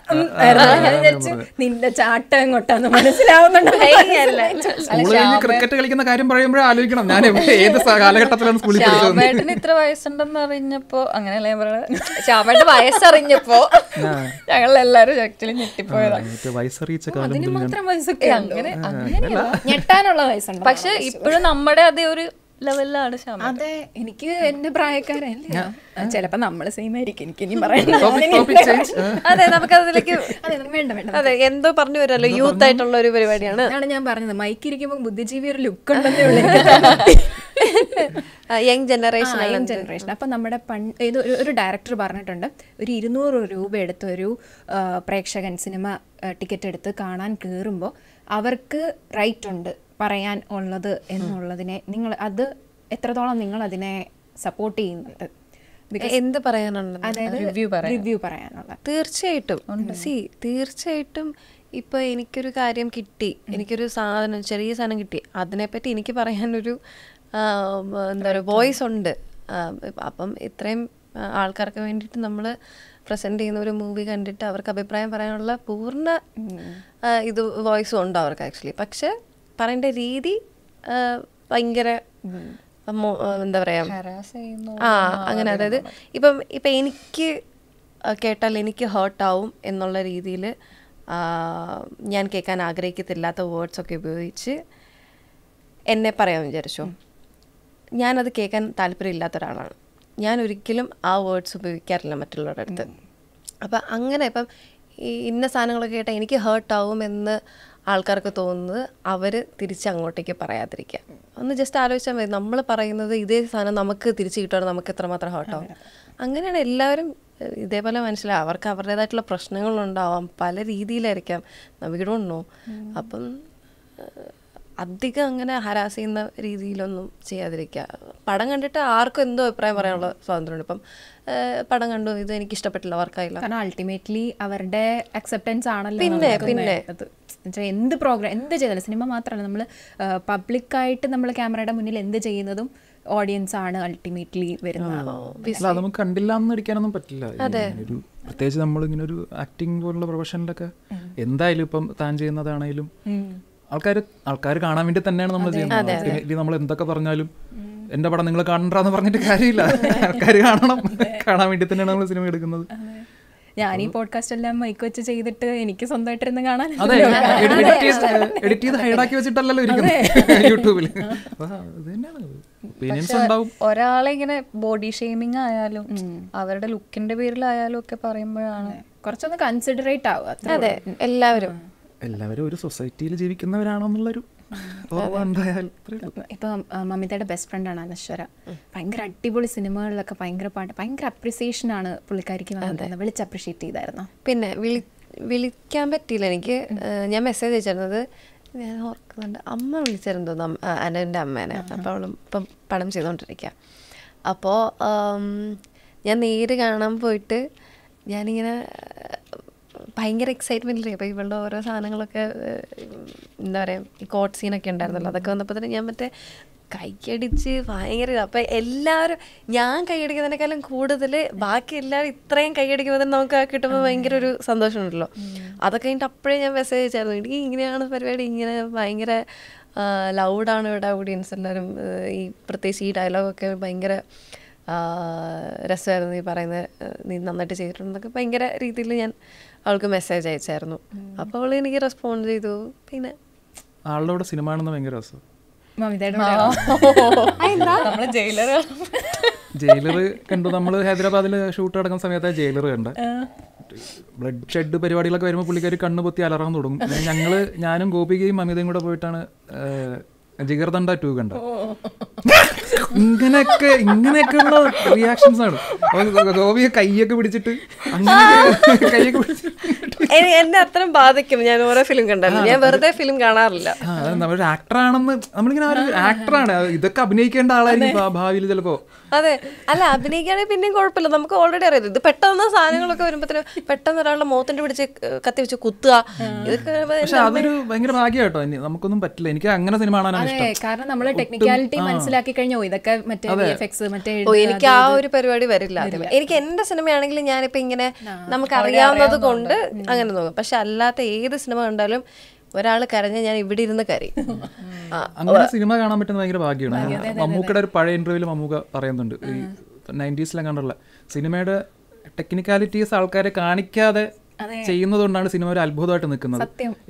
നിന്റെ ചാട്ടം എങ്ങോട്ടാന്ന് മനസ്സിലാവുന്നുണ്ടോ ക്രിക്കറ്റ് കളിക്കുന്ന കാര്യം പറയുമ്പോഴേ ആലോചിക്കണം ഞാൻ ഏത് കാലഘട്ടത്തിലാണ് സ്കൂളിൽ പഠിച്ചത് ഇത്ര വയസ്സുണ്ടെന്ന് അറിഞ്ഞ അറിഞ്ഞപ്പോ അങ്ങനെയല്ലേ ഞാൻ പറയുന്നത് ശ്യാമയുടെ വയസ്സറിഞ്ഞപ്പോ ഞങ്ങൾ എല്ലാരും ആക്ച്വലി ഞെട്ടിപ്പോയതാണ് ഞെട്ടാനുള്ള വയസ്സുണ്ട് പക്ഷെ ഇപ്പോഴും നമ്മുടെ അതേ ഒരു ലെവലിലാണ് അതെ എനിക്ക് എന്റെ പ്രായക്കാരല്ലേ ചിലപ്പോ നമ്മള് സെയിം ആയിരിക്കും എനിക്ക് ഇനി അതെ നമുക്ക് അതിലേക്ക് വേണ്ട വേണ്ട അതെ എന്തോ പറഞ്ഞു വരാലോ യൂത്ത് ആയിട്ടുള്ള ഒരു പരിപാടിയാണ് ഞാൻ പറഞ്ഞത് മൈക്കിരിക്കുമ്പോ ബുദ്ധിജീവി ഒരു ലുക്ക് ഉണ്ടെന്നേ ഉള്ളൂ യങ് ജനറേഷൻ യങ് ജനറേഷൻ അപ്പൊ നമ്മുടെ പണ്ട് ഒരു ഡയറക്ടർ പറഞ്ഞിട്ടുണ്ട് ഒരു ഇരുന്നൂറ് രൂപ എടുത്ത ഒരു പ്രേക്ഷകൻ സിനിമ ടിക്കറ്റ് എടുത്ത് കാണാൻ കയറുമ്പോൾ അവർക്ക് റൈറ്റ് ഉണ്ട് പറയാൻ ഉള്ളത് എന്നുള്ളതിനെ നിങ്ങൾ അത് എത്രത്തോളം നിങ്ങൾ അതിനെ സപ്പോർട്ട് ചെയ്യുന്നുണ്ട് എന്ത് പറയാനുള്ളത് റിവ്യൂ പറയാനുള്ള തീർച്ചയായിട്ടും സി തീർച്ചയായിട്ടും ഇപ്പൊ എനിക്കൊരു കാര്യം കിട്ടി എനിക്കൊരു സാധനം ചെറിയ സാധനം കിട്ടി അതിനെപ്പറ്റി എനിക്ക് പറയാനൊരു എന്താ പറയുക വോയിസ് ഉണ്ട് അപ്പം ഇത്രയും ആൾക്കാർക്ക് വേണ്ടിയിട്ട് നമ്മൾ പ്രസൻറ്റ് ചെയ്യുന്ന ഒരു മൂവി കണ്ടിട്ട് അവർക്ക് അഭിപ്രായം പറയാനുള്ള പൂർണ്ണ ഇത് വോയിസും ഉണ്ട് അവർക്ക് ആക്ച്വലി പക്ഷെ പറയേണ്ട രീതി ഭയങ്കര എന്താ പറയാ ആ അങ്ങനെ അതായത് ഇപ്പം ഇപ്പം എനിക്ക് കേട്ടാൽ എനിക്ക് ഹേർട്ടാവും എന്നുള്ള രീതിയിൽ ഞാൻ കേൾക്കാൻ ആഗ്രഹിക്കത്തില്ലാത്ത വേർഡ്സൊക്കെ ഉപയോഗിച്ച് എന്നെ പറയാൻ വിചാരിച്ചോ ഞാനത് കേൾക്കാൻ താല്പര്യമില്ലാത്ത ഒരാളാണ് ഞാൻ ഒരിക്കലും ആ വേർഡ്സ് ഉപയോഗിക്കാറില്ല മറ്റുള്ളവരുടെ അടുത്ത് അപ്പം അങ്ങനെ ഇപ്പം ഈ ഇന്ന സാധനങ്ങളൊക്കെ കേട്ടാൽ എനിക്ക് ഹേർട്ടാവും എന്ന് ആൾക്കാർക്ക് തോന്നുന്നത് അവർ തിരിച്ച് അങ്ങോട്ടേക്ക് പറയാതിരിക്കുക ഒന്ന് ജസ്റ്റ് ആലോചിച്ചാൽ മതി നമ്മൾ പറയുന്നത് ഇതേ സാധനം നമുക്ക് തിരിച്ച് കിട്ടുകയാണ് നമുക്ക് എത്രമാത്രം ഹേർട്ടാവും അങ്ങനെയാണ് എല്ലാവരും ഇതേപോലെ മനസ്സിലാവും അവർക്ക് അവരുടേതായിട്ടുള്ള പ്രശ്നങ്ങളുണ്ടാവാം പല രീതിയിലായിരിക്കാം വീടുണ്ടോ അപ്പം അധികം അങ്ങനെ ഹരാസ് ചെയ്യുന്ന രീതിയിലൊന്നും ചെയ്യാതിരിക്കുക പടം കണ്ടിട്ട് ആർക്കും എന്തോ അഭിപ്രായം പറയാനുള്ള സ്വാതന്ത്ര്യമുണ്ട് ഇപ്പം പടം കണ്ടു ഇത് എനിക്ക് ഇഷ്ടപ്പെട്ടില്ല വർക്കായില്ല കാരണം അൾട്ടിമേറ്റ്ലി അവരുടെ അക്സെപ്റ്റൻസ് ആണല്ലോ പിന്നെ പിന്നെ എന്ത് പ്രോഗ്രാം എന്ത് ചെയ്താലും സിനിമ മാത്രമല്ല നമ്മൾ പബ്ലിക്കായിട്ട് നമ്മൾ ക്യാമറയുടെ മുന്നിൽ എന്ത് ചെയ്യുന്നതും ഓഡിയൻസ് ആണ് അൾട്ടിമേറ്റ്ലി വരുന്നത് നമുക്ക് കണ്ടില്ല എന്നിരിക്കാനൊന്നും പറ്റില്ല ഒരു പ്രത്യേകിച്ച് ഇങ്ങനെ ഒരു ആക്ടിങ് പോലുള്ള പ്രൊഫഷനിലൊക്കെ എന്തായാലും ഇപ്പം താൻ ചെയ്യുന്നതാണേലും ആൾക്കാർ ആൾക്കാർ കാണാൻ വേണ്ടി തന്നെയാണ് നമ്മൾ ചെയ്യുന്നത് ഇനി നമ്മൾ എന്തൊക്കെ പറഞ്ഞാലും എന്റെ പടം നിങ്ങൾ കാണണ്ടെന്ന് പറഞ്ഞിട്ട് കാര്യമില്ല ആൾക്കാർ കാണണം കാണാൻ വേണ്ടി തന്നെയാണ് നമ്മൾ സിനിമ എടുക്കുന്നത് ഞാൻ ഈ പോഡ്കാസ്റ്റ് എല്ലാം മൈക്ക് വെച്ച് ചെയ്തിട്ട് എനിക്ക് സ്വന്തമായിട്ടിരുന്ന് കാണാൻ എഡിറ്റ് ചെയ്ത് ഹൈഡാക്കി വെച്ചിട്ടല്ലല്ലോ യൂട്യൂബിൽ ഒരാളെ ഇങ്ങനെ ബോഡി ഷെയ്മിങ് ആയാലും അവരുടെ ലുക്കിന്റെ പേരിലായാലും ഒക്കെ പറയുമ്പോഴാണ് കുറച്ചൊന്ന് കൺസിഡറേറ്റ് ആവുക അതെ എല്ലാവരും എല്ലാവരും ഒരു സൊസൈറ്റിയിൽ ജീവിക്കുന്നവരാണെന്നുള്ളൊരു ഇപ്പൊ മമ്മിതയുടെ ബെസ്റ്റ് ഫ്രണ്ടാണ് അനശ്വര ഭയങ്കര അടിപൊളി സിനിമകളിലൊക്കെ ഭയങ്കര പാട്ട് ഭയങ്കര അപ്രിസിയേഷൻ ആണ് പുള്ളിക്കാരിക്ക് വിളിച്ച് അപ്രിഷിയേറ്റ് ചെയ്തായിരുന്നു പിന്നെ വിളി വിളിക്കാൻ പറ്റിയില്ല എനിക്ക് ഞാൻ മെസ്സേജ് അയച്ചിരുന്നത് ഞാൻ ഓർക്കുന്നുണ്ട് അമ്മ വിളിച്ചിരുന്നു തോന്നുന്നു അനൻ്റെ അമ്മേനെ അപ്പോൾ അവളും ഇപ്പം പണം ചെയ്തുകൊണ്ടിരിക്കുക അപ്പോൾ ഞാൻ നേര് കാണാൻ പോയിട്ട് ഞാനിങ്ങനെ ഭയങ്കര അല്ലേ അപ്പോൾ ഇവളുടെ ഓരോ സാധനങ്ങളൊക്കെ എന്താ പറയുക ഈ കോട്ട് സീനൊക്കെ ഉണ്ടായിരുന്നല്ലോ അതൊക്കെ വന്നപ്പോൾ തന്നെ ഞാൻ മറ്റേ കൈക്കടിച്ച് ഭയങ്കര അപ്പം എല്ലാവരും ഞാൻ കൈയടിക്കുന്നതിനേക്കാളും കൂടുതൽ ബാക്കി എല്ലാവരും ഇത്രയും കൈയടിക്കുന്നതിന് നമുക്ക് കിട്ടുമ്പോൾ ഭയങ്കര ഒരു സന്തോഷമുണ്ടല്ലോ അതൊക്കെ കഴിഞ്ഞിട്ട് അപ്പോഴേ ഞാൻ മെസ്സേജ് അയച്ചായിരുന്നു എനിക്ക് ഇങ്ങനെയാണ് പരിപാടി ഇങ്ങനെ ഭയങ്കര ലൗഡാണ് ഇവിടെ ഓഡിയൻസ് എല്ലാവരും ഈ പ്രത്യേകിച്ച് ഈ ഡയലോഗൊക്കെ ഭയങ്കര രസമായിരുന്നു ഈ പറയുന്നത് നീ നന്നായിട്ട് ചെയ്തിട്ടുണ്ടെന്നൊക്കെ ഭയങ്കര രീതിയിൽ ഞാൻ അവൾക്ക് മെസ്സേജ് അയച്ചായിരുന്നു അപ്പോൾ അവൾ എനിക്ക് റെസ്പോണ്ട് ചെയ്തു പിന്നെ ആളുടെ സിനിമ ആണെന്ന് ഭയങ്കര ജയിലർ കണ്ടു നമ്മൾ ഹൈദരാബാദിൽ ഷൂട്ട് നടക്കുന്ന സമയത്ത് ജയിലർ കണ്ട ബ്ലഡ് ഷെഡ് പരിപാടികളൊക്കെ വരുമ്പോൾ പുള്ളിക്കാർ കണ്ണു പൊത്തി അലറാൻ തുടങ്ങും ഞങ്ങൾ ഞാനും ഗോപികയും അമിതയും കൂടെ പോയിട്ടാണ് ജിഗർദണ്ട ടു കണ്ട ഇങ്ങനെയൊക്കെ ഇങ്ങനെയൊക്കെയുള്ള റിയാക്ഷൻസ് ആണ് ഗോപിയെ കൈയൊക്കെ പിടിച്ചിട്ട് അങ്ങനെ കൈയൊക്കെ പിടിച്ചിട്ട് എന്നെ അത്ര ബാധിക്കും ഞാൻ ഓരോ ഫിലിം കണ്ടല്ലോ ഞാൻ വെറുതെ ഫിലിം കാണാറില്ല നമ്മളൊരു ആക്ടറാണെന്ന് നമ്മളിങ്ങനെ ഒരു ആക്ടറാണ് ഇതൊക്കെ അഭിനയിക്കേണ്ട ആളായിരിക്കും ഭാവിയിൽ ചിലപ്പോ അതെ അല്ല അഭിനയിക്കുകയാണെങ്കിൽ പിന്നെയും കുഴപ്പമില്ല നമുക്ക് ഓൾറെഡി അറിയാം ഇത് പെട്ടെന്ന് സാധനങ്ങളൊക്കെ വരുമ്പോഴത്തേനും പെട്ടെന്ന് ഒരാളുടെ മോത്തിന്റെ പിടിച്ച് കത്തി വെച്ച് കുത്തുക ഇതൊക്കെ പക്ഷെ അതൊരു ഭയങ്കര ഭാഗ്യമായിട്ടോ നമുക്കൊന്നും പറ്റില്ല എനിക്ക് അങ്ങനെ സിനിമ കാണാനാണ് ഇഷ്ടം കാരണം നമ്മൾ ടെക്നിക്കാലിറ്റി മനസ്സിലാക്കി കഴിഞ്ഞോ ഇതൊക്കെ മറ്റേ എഫക്ട്സ് മറ്റേ എനിക്ക് ആ ഒരു പരിപാടി വരില്ല എനിക്ക് എന്റെ സിനിമയാണെങ്കിൽ ഞാനിപ്പോ ഇങ്ങനെ നമുക്ക് അറിയാവുന്നത് കൊണ്ട് അങ്ങനെ തോന്നും പക്ഷെ അല്ലാത്ത ഏത് സിനിമ കണ്ടാലും ഒരാൾ കരഞ്ഞ ഞാൻ ഇവിടെ ഇരുന്ന് കരയും അങ്ങനെ സിനിമ കാണാൻ പറ്റുന്ന ഭയങ്കര ഭാഗ്യമാണ് മമ്മൂക്കയുടെ ഒരു പഴയ ഇന്റർവ്യൂല് മമ്മൂക്ക പറയുന്നുണ്ട് ഈ നയൻറ്റീസിലെ കണ്ടുള്ള സിനിമയുടെ ടെക്നിക്കാലിറ്റീസ് ആൾക്കാരെ കാണിക്കാതെ ചെയ്യുന്നതുകൊണ്ടാണ് സിനിമ ഒരു അത്ഭുതമായിട്ട് നിൽക്കുന്നത്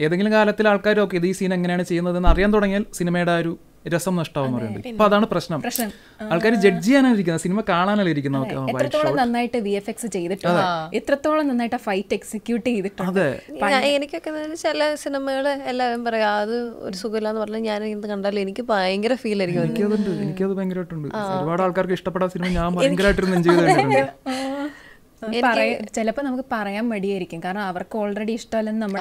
ഏതെങ്കിലും കാലത്തിൽ ആൾക്കാരൊക്കെ ഇത് ഈ സീൻ എങ്ങനെയാണ് ചെയ്യുന്നത് എന്ന് അറിയാൻ തുടങ്ങിയാൽ സിനിമയുടെ ആ ഒരു രസം നഷ്ടാവും പറയുന്നത് അപ്പൊ അതാണ് പ്രശ്നം ആൾക്കാർ ജഡ്ജ് ചെയ്യാനാണ് ഇരിക്കുന്നത് സിനിമ കാണാനല്ല ഇരിക്കുന്നത് എത്രത്തോളം നന്നായിട്ട് വി എഫ് എക്സ് ചെയ്തിട്ടുണ്ട് എത്രത്തോളം നന്നായിട്ട് ഫൈറ്റ് എക്സിക്യൂട്ട് ചെയ്തിട്ടുണ്ട് എനിക്കൊക്കെ ചില സിനിമകൾ എല്ലാവരും പറയാം അത് ഒരു സുഖമില്ലാന്ന് പറഞ്ഞാൽ ഞാൻ എന്ത് കണ്ടാലും എനിക്ക് ഭയങ്കര ഫീൽ ആയിരിക്കും എനിക്കതുണ്ട് എനിക്കത് ഭയങ്കരമായിട്ടുണ്ട് ഒരുപാട് ആൾക്കാർക്ക് ഇഷ്ടപ്പെടാത്ത സിനിമ ഞാൻ ഭയങ്കരമായിട്ടിരുന്നു എൻജോയ് ചെയ്തിട്ടുണ്ട് ചിലപ്പോ നമുക്ക് പറയാൻ മടിയായിരിക്കും കാരണം അവർക്ക് ഓൾറെഡി ഇഷ്ടമല്ലെന്ന് നമ്മൾ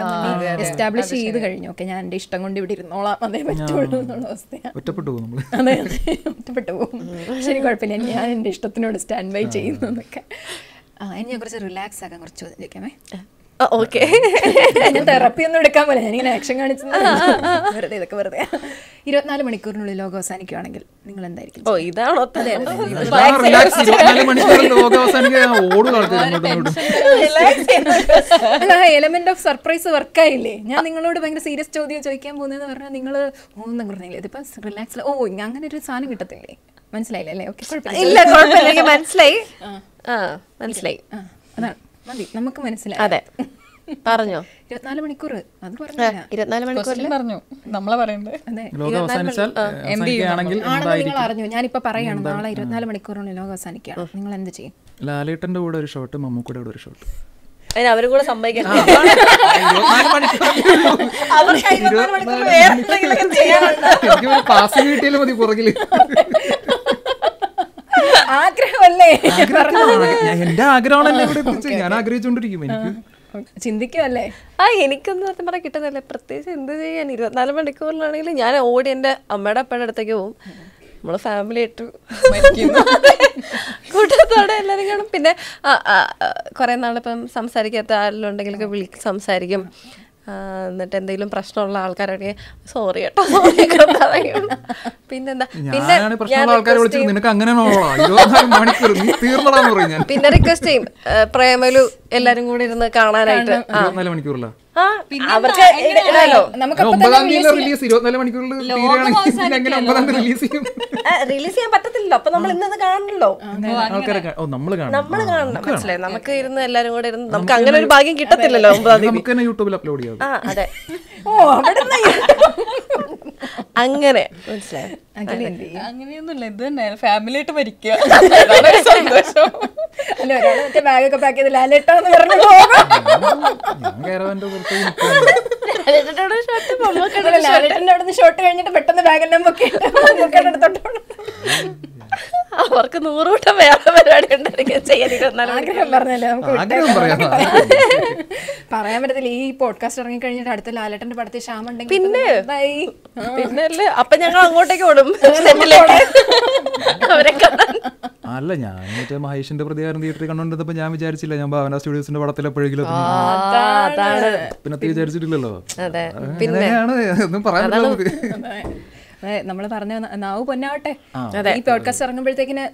എസ്റ്റാബ്ലിഷ് ചെയ്ത് കഴിഞ്ഞു ഓക്കെ ഞാൻ എന്റെ ഇഷ്ടം കൊണ്ട് ഇവിടെ ഇരുന്നോളാം അതേ പറ്റുള്ളൂ എന്നുള്ള അവസ്ഥയാണ് ഒറ്റപ്പെട്ടു പോകും അതെ അതെ ഒറ്റപ്പെട്ടു പോകും ശരി കുഴപ്പമില്ല ഞാൻ എന്റെ ഇഷ്ടത്തിനോട് സ്റ്റാൻഡ് ബൈ ചെയ്യുന്നു എന്നൊക്കെ ആ ഞാൻ കുറച്ച് റിലാക്സ് ആക്കാൻ കുറച്ച് ചോദിക്കാമേ ഓക്കെ ഞാൻ തെറപ്പി ഒന്നും എടുക്കാൻ പോലെ ഇങ്ങനെ ആക്ഷൻ കാണിച്ചത് വെറുതെ ഇതൊക്കെ വെറുതെ ഇരുപത്തിനാല് മണിക്കൂറിനുള്ളിൽ ലോകം അവസാനിക്കുകയാണെങ്കിൽ നിങ്ങൾ എന്തായിരിക്കും ഓ ഇതാണോ എലമെന്റ് ഓഫ് സർപ്രൈസ് വർക്കായില്ലേ ഞാൻ നിങ്ങളോട് ഭയങ്കര സീരിയസ് ചോദ്യം ചോദിക്കാൻ പോകുന്നതെന്ന് പറഞ്ഞാൽ നിങ്ങൾ ഒന്നും പറഞ്ഞില്ലേ ഇതിപ്പോ റിലാക്സ് ഓ അങ്ങനെ ഒരു സാധനം കിട്ടത്തില്ലേ മനസ്സിലായില്ലേ ഓക്കെ മനസ്സിലായി ആ മനസ്സിലായി അതാണ് മതി നമുക്ക് മനസ്സിലായി അതെ പറഞ്ഞോ ഇരുപത്തിനാല് മണിക്കൂർ അത് പറഞ്ഞു മണിക്കൂർ പറഞ്ഞു നമ്മളെ ഞാനിപ്പോ പറയാണ് നാളെ ഇരുപത്തിനാല് മണിക്കൂറിനുള്ളിൽ ലോകം അവസാനിക്കുകയാണ് നിങ്ങൾ എന്ത് ചെയ്യും ലാലേട്ടന്റെ കൂടെ ഒരു ഷോട്ട് മമ്മൂക്കയുടെ കൂടെ ഒരു ഷോട്ട് അതിന് അവരും കൂടെ സമ്മതിക്കണം അവർക്ക് പാസ് കിട്ടിയാലും മതി പുറകില് ആഗ്രഹമല്ലേ എന്റെ ആഗ്രഹമാണല്ലേ ഇവിടെ എത്തിച്ചത് ഞാൻ ആഗ്രഹിച്ചുകൊണ്ടിരിക്കും എനിക്ക് ചിന്തിക്കുമല്ലേ ആ എനിക്കൊന്നും സത്യം പറയാൻ കിട്ടുന്നില്ല പ്രത്യേകിച്ച് എന്ത് ചെയ്യാൻ ഇരുപത്തിനാല് മണിക്കൂറിലാണെങ്കിലും ഞാൻ ഓടി എൻ്റെ അമ്മയുടെ അപ്പയുടെ അടുത്തേക്ക് പോകും നമ്മള് ഫാമിലി ആയിട്ട് കൂട്ടത്തോടെ എല്ലാവരും കാണും പിന്നെ കുറെ നാളിപ്പം സംസാരിക്കാത്ത ആരെല്ലാം ഉണ്ടെങ്കിലൊക്കെ വിളി സംസാരിക്കും എന്നിട്ട് എന്തെങ്കിലും പ്രശ്നമുള്ള ആൾക്കാരൊക്കെ സോറി കേട്ടോ സോറി പിന്നെന്താ പിന്നെ പിന്നെ റിക്വസ്റ്റ് ചെയ്യും പ്രേമലു എല്ലാരും കൂടി ഇരുന്ന് കാണാനായിട്ട് അവർക്ക് റിലീസ് ചെയ്യാൻ പറ്റത്തില്ലല്ലോ അപ്പൊ നമ്മൾ ഇന്നത് കാണണല്ലോ നമ്മൾ കാണണം മനസ്സിലായി നമുക്ക് ഇരുന്ന് എല്ലാരും കൂടെ ഇരുന്ന് നമുക്ക് അങ്ങനെ ഒരു ഭാഗ്യം കിട്ടത്തില്ലല്ലോ ഒമ്പതാം തീയതി യൂട്യൂബിൽ അപ്ലോഡ് ചെയ്യാം ആ അതെ ഓ അവിടെ അങ്ങനെ മനസ്സിലായി അങ്ങനെയൊന്നുമില്ല ഇത് തന്നെ ഫാമിലി ആയിട്ട് മരിക്കുക സന്തോഷം അല്ല ഒരാൾ മറ്റേ ബാഗൊക്കെ പാക്ക് ചെയ്ത് ലാലേട്ടാന്ന് പറഞ്ഞു ഷോട്ട് കഴിഞ്ഞിട്ട് പെട്ടെന്ന് ബാഗ് എല്ലാം പൊക്കി അടുത്തോട്ടോളൂ അവർക്ക് നൂറുകൂട്ടം വേറെ പരിപാടി ഉണ്ടെങ്കിൽ ആഗ്രഹം പറഞ്ഞല്ലേ നമുക്ക് പറയാൻ പറ്റത്തില്ല ഈ പോഡ്കാസ്റ്റ് ഇറങ്ങി കഴിഞ്ഞിട്ട് അടുത്ത ലാലേട്ടന്റെ പടത്തിൽ ശ്യാം ഉണ്ടെങ്കിൽ പിന്നെ പിന്നെ അപ്പൊ ഞങ്ങൾ അങ്ങോട്ടേക്ക് ഓടും അവരെ അല്ല ഞാൻ മറ്റേ മഹേഷിന്റെ പ്രതികാരം തിയേറ്ററിൽ കണ്ടോണ്ടിരുന്നപ്പോ ഞാൻ വിചാരിച്ചില്ല ഞാൻ ഭാവന സ്റ്റുഡിയോസിന്റെ പടത്തിൽ എപ്പോഴെങ്കിലും പിന്നെ വിചാരിച്ചിട്ടില്ലല്ലോ അങ്ങനെയാണ് ഒന്നും പറയാനുള്ളത് പറയാൻ നമ്മൾ പറഞ്ഞ നാവ് പൊന്നാവട്ടെ ഈ പോഡ്കാസ്റ്റ് ഇറങ്ങുമ്പോഴത്തേക്കിന്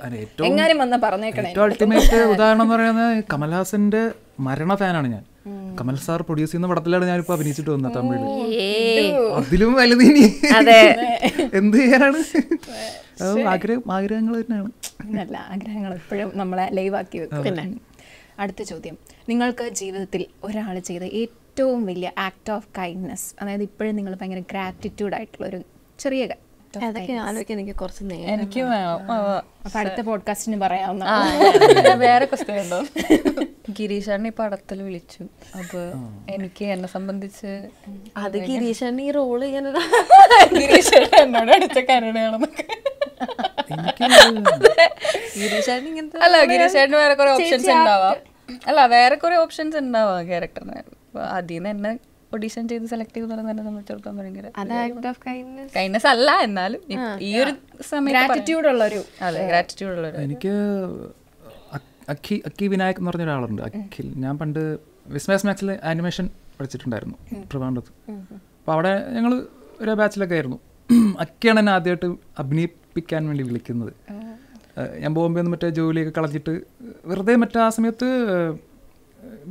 എങ്ങാനും വന്ന പറഞ്ഞേക്കണേ ഏറ്റവും അൾട്ടിമേറ്റ് ഉദാഹരണം എന്ന് പറയുന്നത് കമൽഹാസന്റെ മരണ ഫാനാണ് ഞാൻ കമൽ സാർ പ്രൊഡ്യൂസ് ചെയ്യുന്ന പടത്തിലാണ് ഞാനിപ്പോ അഭിനയിച്ചിട്ട് വന്നത് തമിഴിൽ അതിലും വലുത് ഇനി എന്ത് ചെയ്യാനാണ് ആഗ്രഹം ആഗ്രഹങ്ങൾ തന്നെയാണ് നല്ല ആഗ്രഹങ്ങൾ എപ്പോഴും നമ്മളെ ലൈവ് ആക്കി വെക്കും അടുത്ത ചോദ്യം നിങ്ങൾക്ക് ജീവിതത്തിൽ ഒരാൾ ചെയ്ത ഏറ്റവും വലിയ ആക്ട് ഓഫ് കൈൻഡ്നെസ് അതായത് ഇപ്പോഴും നിങ്ങൾ ഭയങ്കര ഗ്രാറ്റിറ്റ്യൂഡ് ആയിട്ടുള്ള ഒരു ചെറിയ അതൊക്കെ എനിക്ക് കുറച്ച് നേരം എനിക്ക് അടുത്ത ഉണ്ടോ ഗിരീഷാണ് ഈ പടത്തിൽ വിളിച്ചു അപ്പൊ എനിക്ക് എന്നെ സംബന്ധിച്ച് അത് ഗിരീഷാണ് ഈ റോള് ഗിരീഷാണ് എന്നോട് അടിച്ച അല്ല വേറെ കുറെ ഓപ്ഷൻസ് ഉണ്ടാവാം അല്ല വേറെ ഓപ്ഷൻസ് ക്യാരക്ടറിന് അതിൽ എന്നെ ചെയ്ത് സെലക്ട് ചെയ്ത് സംബന്ധിച്ചിടത്തോളം ഭയങ്കര കൈൻഡ്നസ് അല്ല എന്നാലും ഈ ഒരു ഗ്രാറ്റിറ്റ്യൂഡ് ഉള്ളൊരു അതെ ഗ്രാറ്റിറ്റ്യൂഡ് എനിക്ക് വിനായക് എന്ന് പറഞ്ഞ ഒരാളുണ്ട് അഖിൽ ഞാൻ പണ്ട് വിസ്മയസ് മാക്സിൽ ആനിമേഷൻ പഠിച്ചിട്ടുണ്ടായിരുന്നു ട്രിവാൻഡ്രത്ത് അപ്പൊ അവിടെ ഞങ്ങൾ ഒരു ബാച്ചിലൊക്കെ ആയിരുന്നു അക്കിയാണ് എന്നെ ആദ്യമായിട്ട് അഭിനയിപ്പിക്കാൻ വേണ്ടി വിളിക്കുന്നത് ഞാൻ ബോംബെ ഒന്ന് മറ്റേ ജോലിയൊക്കെ കളഞ്ഞിട്ട് വെറുതെ മറ്റേ ആ സമയത്ത്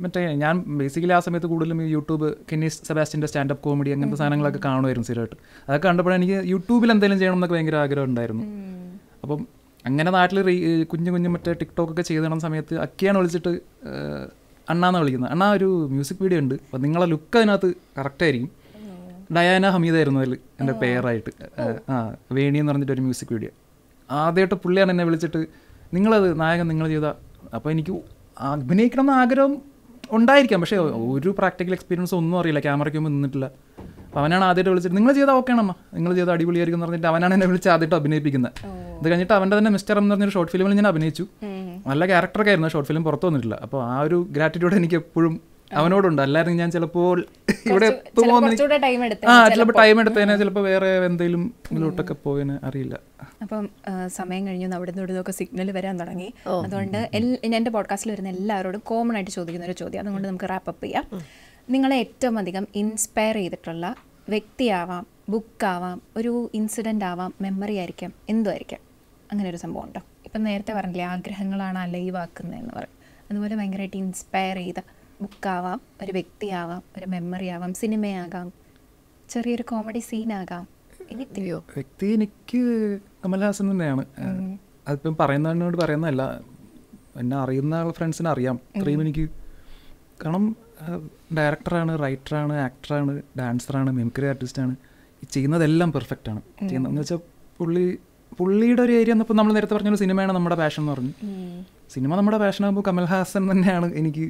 മറ്റേ ഞാൻ ബേസിക്കലി ആ സമയത്ത് കൂടുതലും യൂട്യൂബ് കെന്നീസ് സെബാസ്റ്റിൻ്റെ സ്റ്റാൻഡപ്പ് കോമഡി അങ്ങനത്തെ സാധനങ്ങളൊക്കെ കാണുമായിരുന്നു സ്ഥിരമായിട്ട് അതൊക്കെ കണ്ടപ്പോഴാണ് എനിക്ക് യൂട്യൂബിൽ എന്തെങ്കിലും ചെയ്യണം എന്നൊക്കെ ഭയങ്കര ആഗ്രഹം ഉണ്ടായിരുന്നു അപ്പം അങ്ങനെ നാട്ടിൽ കുഞ്ഞു കുഞ്ഞു മറ്റേ ടിക്ടോക്ക് ഒക്കെ ചെയ്ത് സമയത്ത് അക്കിയാണ് വിളിച്ചിട്ട് അണ്ണാന്ന് വിളിക്കുന്നത് അണ്ണാ ഒരു മ്യൂസിക് വീഡിയോ ഉണ്ട് അപ്പം നിങ്ങളെ ലുക്ക് അതിനകത്ത് കറക്റ്റായിരിക്കും ഡയാന ഹമീദ് ആയിരുന്നു അതിൽ എൻ്റെ പേരായിട്ട് ആ വേണി എന്ന് പറഞ്ഞിട്ട് ഒരു മ്യൂസിക് വീഡിയോ ആദ്യമായിട്ട് പുള്ളിയാണ് എന്നെ വിളിച്ചിട്ട് നിങ്ങളത് നായകൻ നിങ്ങൾ ചെയ്ത അപ്പോൾ എനിക്ക് അഭിനയിക്കണം എന്ന ആഗ്രഹം ഉണ്ടായിരിക്കാം പക്ഷേ ഒരു പ്രാക്ടിക്കൽ എക്സ്പീരിയൻസ് ഒന്നും അറിയില്ല ക്യാമറയ്ക്ക് മുമ്പ് നിന്നിട്ടില്ല അപ്പം അവനാണ് ആദ്യമായിട്ട് വിളിച്ചിട്ട് നിങ്ങൾ ചെയ്താൽ ഓക്കെ ആണമ്മ നിങ്ങൾ ചെയ്ത അടിപൊളിയായിരിക്കും എന്ന് പറഞ്ഞിട്ട് അവനാണ് എന്നെ വിളിച്ച് ആദ്യമായിട്ട് അഭിനയിപ്പിക്കുന്നത് ഇത് കഴിഞ്ഞിട്ട് അവൻ്റെ തന്നെ മിസ്റ്റർ എന്ന് പറഞ്ഞൊരു ഷോർട്ട് ഫിലിമിൽ ഞാൻ അഭിനയിച്ചു നല്ല ക്യാരക്ടറൊക്കെ ആയിരുന്നു ഷോർട്ട് ഫിലിം പുറത്തു വന്നിട്ടില്ല അപ്പോൾ ആ ഒരു ഗ്രാറ്റിറ്റ്യൂഡ് എനിക്ക് എപ്പോഴും അവനോടുണ്ട് അല്ലായിരുന്നു ഞാൻ ചിലപ്പോൾ ഇവിടെ ടൈം എടുത്തേനെ ചിലപ്പോൾ വേറെ എന്തെങ്കിലും ഇതിലോട്ടൊക്കെ അറിയില്ല അപ്പം സമയം കഴിഞ്ഞു അവിടെ നിന്ന് ഇവിടെ സിഗ്നൽ വരാൻ തുടങ്ങി അതുകൊണ്ട് എന്റെ പോഡ്കാസ്റ്റിൽ വരുന്ന എല്ലാവരോടും കോമൺ ആയിട്ട് ചോദിക്കുന്ന ഒരു ചോദ്യം അതുകൊണ്ട് നമുക്ക് അപ്പ് ചെയ്യാം നിങ്ങളെ ഏറ്റവും അധികം ഇൻസ്പയർ ചെയ്തിട്ടുള്ള വ്യക്തിയാവാം ബുക്കാവാം ഒരു ഇൻസിഡൻ്റ് ആവാം മെമ്മറി ആയിരിക്കാം എന്തുമായിരിക്കാം അങ്ങനെ ഒരു സംഭവം ഉണ്ടോ ഇപ്പം നേരത്തെ പറഞ്ഞില്ലേ ആഗ്രഹങ്ങളാണ് അലൈവാക്കുന്നതെന്ന് പറയും അതുപോലെ ഭയങ്കരമായിട്ട് ഇൻസ്പയർ ചെയ്ത ബുക്കാവാം ഒരു വ്യക്തിയാവാം ഒരു മെമ്മറി ആവാം സിനിമയാകാം ചെറിയൊരു കോമഡി സീനാകാം വ്യക്തി എനിക്ക് കമൽഹാസൻ തന്നെയാണ് അതിപ്പം പറയുന്നതിനോട് പറയുന്നതല്ല എന്നെ അറിയുന്ന ഫ്രണ്ട്സിനെ അറിയാം ഇത്രയും എനിക്ക് കാരണം ഡയറക്ടറാണ് റൈറ്ററാണ് ആക്ടറാണ് ഡാൻസറാണ് മിമിക്രി ആർട്ടിസ്റ്റാണ് ചെയ്യുന്നതെല്ലാം പെർഫെക്റ്റ് ആണ് ചെയ്യുന്നതെന്ന് വെച്ചാൽ പുള്ളി പുള്ളിയുടെ ഒരു ഏരിയ എന്നപ്പോൾ നമ്മൾ നേരത്തെ പറഞ്ഞൊരു സിനിമയാണ് നമ്മുടെ പാഷൻ എന്ന് പറഞ്ഞു സിനിമ നമ്മുടെ പാഷൻ ആകുമ്പോൾ കമൽഹാസൻ തന്നെയാണ് എനിക്ക്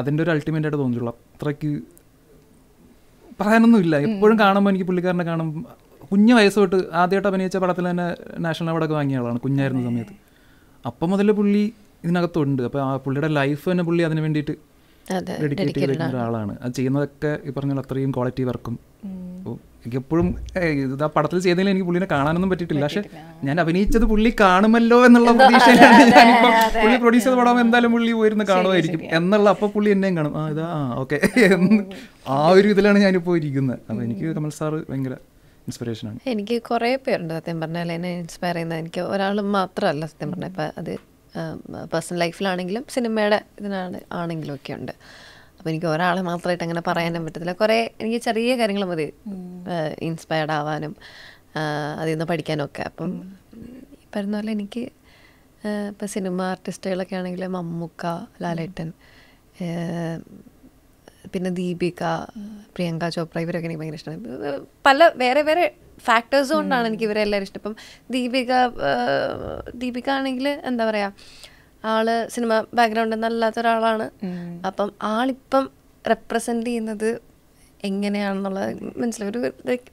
അതിൻ്റെ ഒരു അൾട്ടിമേറ്റ് ആയിട്ട് തോന്നിയിട്ടുള്ളൂ അത്രയ്ക്ക് പറയാനൊന്നുമില്ല എപ്പോഴും കാണുമ്പോൾ എനിക്ക് പുള്ളിക്കാരനെ കാണും കുഞ്ഞു വയസ്സ് തൊട്ട് ആദ്യമായിട്ട് അഭിനയിച്ച പടത്തിൽ തന്നെ നാഷണൽ അവാർഡൊക്കെ വാങ്ങിയ ആളാണ് കുഞ്ഞായിരുന്ന സമയത്ത് അപ്പം മുതലേ പുള്ളി ഇതിനകത്തുണ്ട് അപ്പം ആ പുള്ളിയുടെ ലൈഫ് തന്നെ പുള്ളി അതിന് വേണ്ടിയിട്ട് ഡെഡിക്കേറ്റ് ചെയ്തിരിക്കുന്ന ഒരാളാണ് അത് ചെയ്യുന്നതൊക്കെ ഈ പറഞ്ഞ അത്രയും ക്വാളിറ്റി വർക്കും അപ്പോൾ എനിക്കെപ്പോഴും ഇത് ആ പടത്തിൽ ചെയ്തതിൽ എനിക്ക് പുള്ളിനെ കാണാനൊന്നും പറ്റിയിട്ടില്ല പക്ഷെ ഞാൻ അഭിനയിച്ചത് പുള്ളി കാണുമല്ലോ എന്നുള്ള പ്രതീക്ഷയിലാണ് പുള്ളി പ്രൊഡ്യൂസ് ചെയ്ത പടം എന്തായാലും പുള്ളി ഉയർന്ന് കാണുമായിരിക്കും എന്നുള്ള അപ്പോൾ പുള്ളി എന്നെയും കാണും ആ ഇതാ ആ ഓക്കെ ആ ഒരു ഇതിലാണ് ഞാനിപ്പോൾ ഇരിക്കുന്നത് അപ്പോൾ എനിക്ക് കമൽ സാറ് ഭയങ്കര ഇൻസ്പിറേഷനാണ് എനിക്ക് കുറേ പേരുണ്ട് സത്യം പറഞ്ഞാൽ എന്നെ ഇൻസ്പയർ ചെയ്യുന്ന എനിക്ക് ഒരാൾ മാത്രമല്ല സത്യം പറഞ്ഞാൽ ഇപ്പം അത് പേഴ്സണൽ ലൈഫിലാണെങ്കിലും സിനിമയുടെ ഇതിനാണ് ആണെങ്കിലും ഒക്കെ ഉണ്ട് അപ്പോൾ എനിക്ക് ഒരാളെ മാത്രമായിട്ട് അങ്ങനെ പറയാനും പറ്റത്തില്ല കുറേ എനിക്ക് ചെറിയ കാര്യങ്ങൾ മതി ഇൻസ്പയർഡ് ആവാനും അതിൽ നിന്ന് പഠിക്കാനൊക്കെ അപ്പം പറയുന്ന പോലെ എനിക്ക് ഇപ്പം സിനിമ ആർട്ടിസ്റ്റുകളൊക്കെ ആണെങ്കിൽ മമ്മൂക്ക ലാലേട്ടൻ പിന്നെ ദീപിക പ്രിയങ്ക ചോപ്ര ഇവരൊക്കെ എനിക്ക് ഭയങ്കര ഇഷ്ടമാണ് പല വേറെ വേറെ ഫാക്ടേഴ്സ് കൊണ്ടാണ് എനിക്ക് ഇവരെല്ലാവരും ഇഷ്ടം ഇപ്പം ദീപിക ദീപിക ആണെങ്കിൽ എന്താ പറയുക ആള് സിനിമ ബാക്ക്ഗ്രൗണ്ട് എന്നല്ലാത്ത ഒരാളാണ് അപ്പം ആളിപ്പം റെപ്രസെന്റ് ചെയ്യുന്നത് എങ്ങനെയാണെന്നുള്ളത് മനസ്സിലായി ഒരു ലൈക്ക്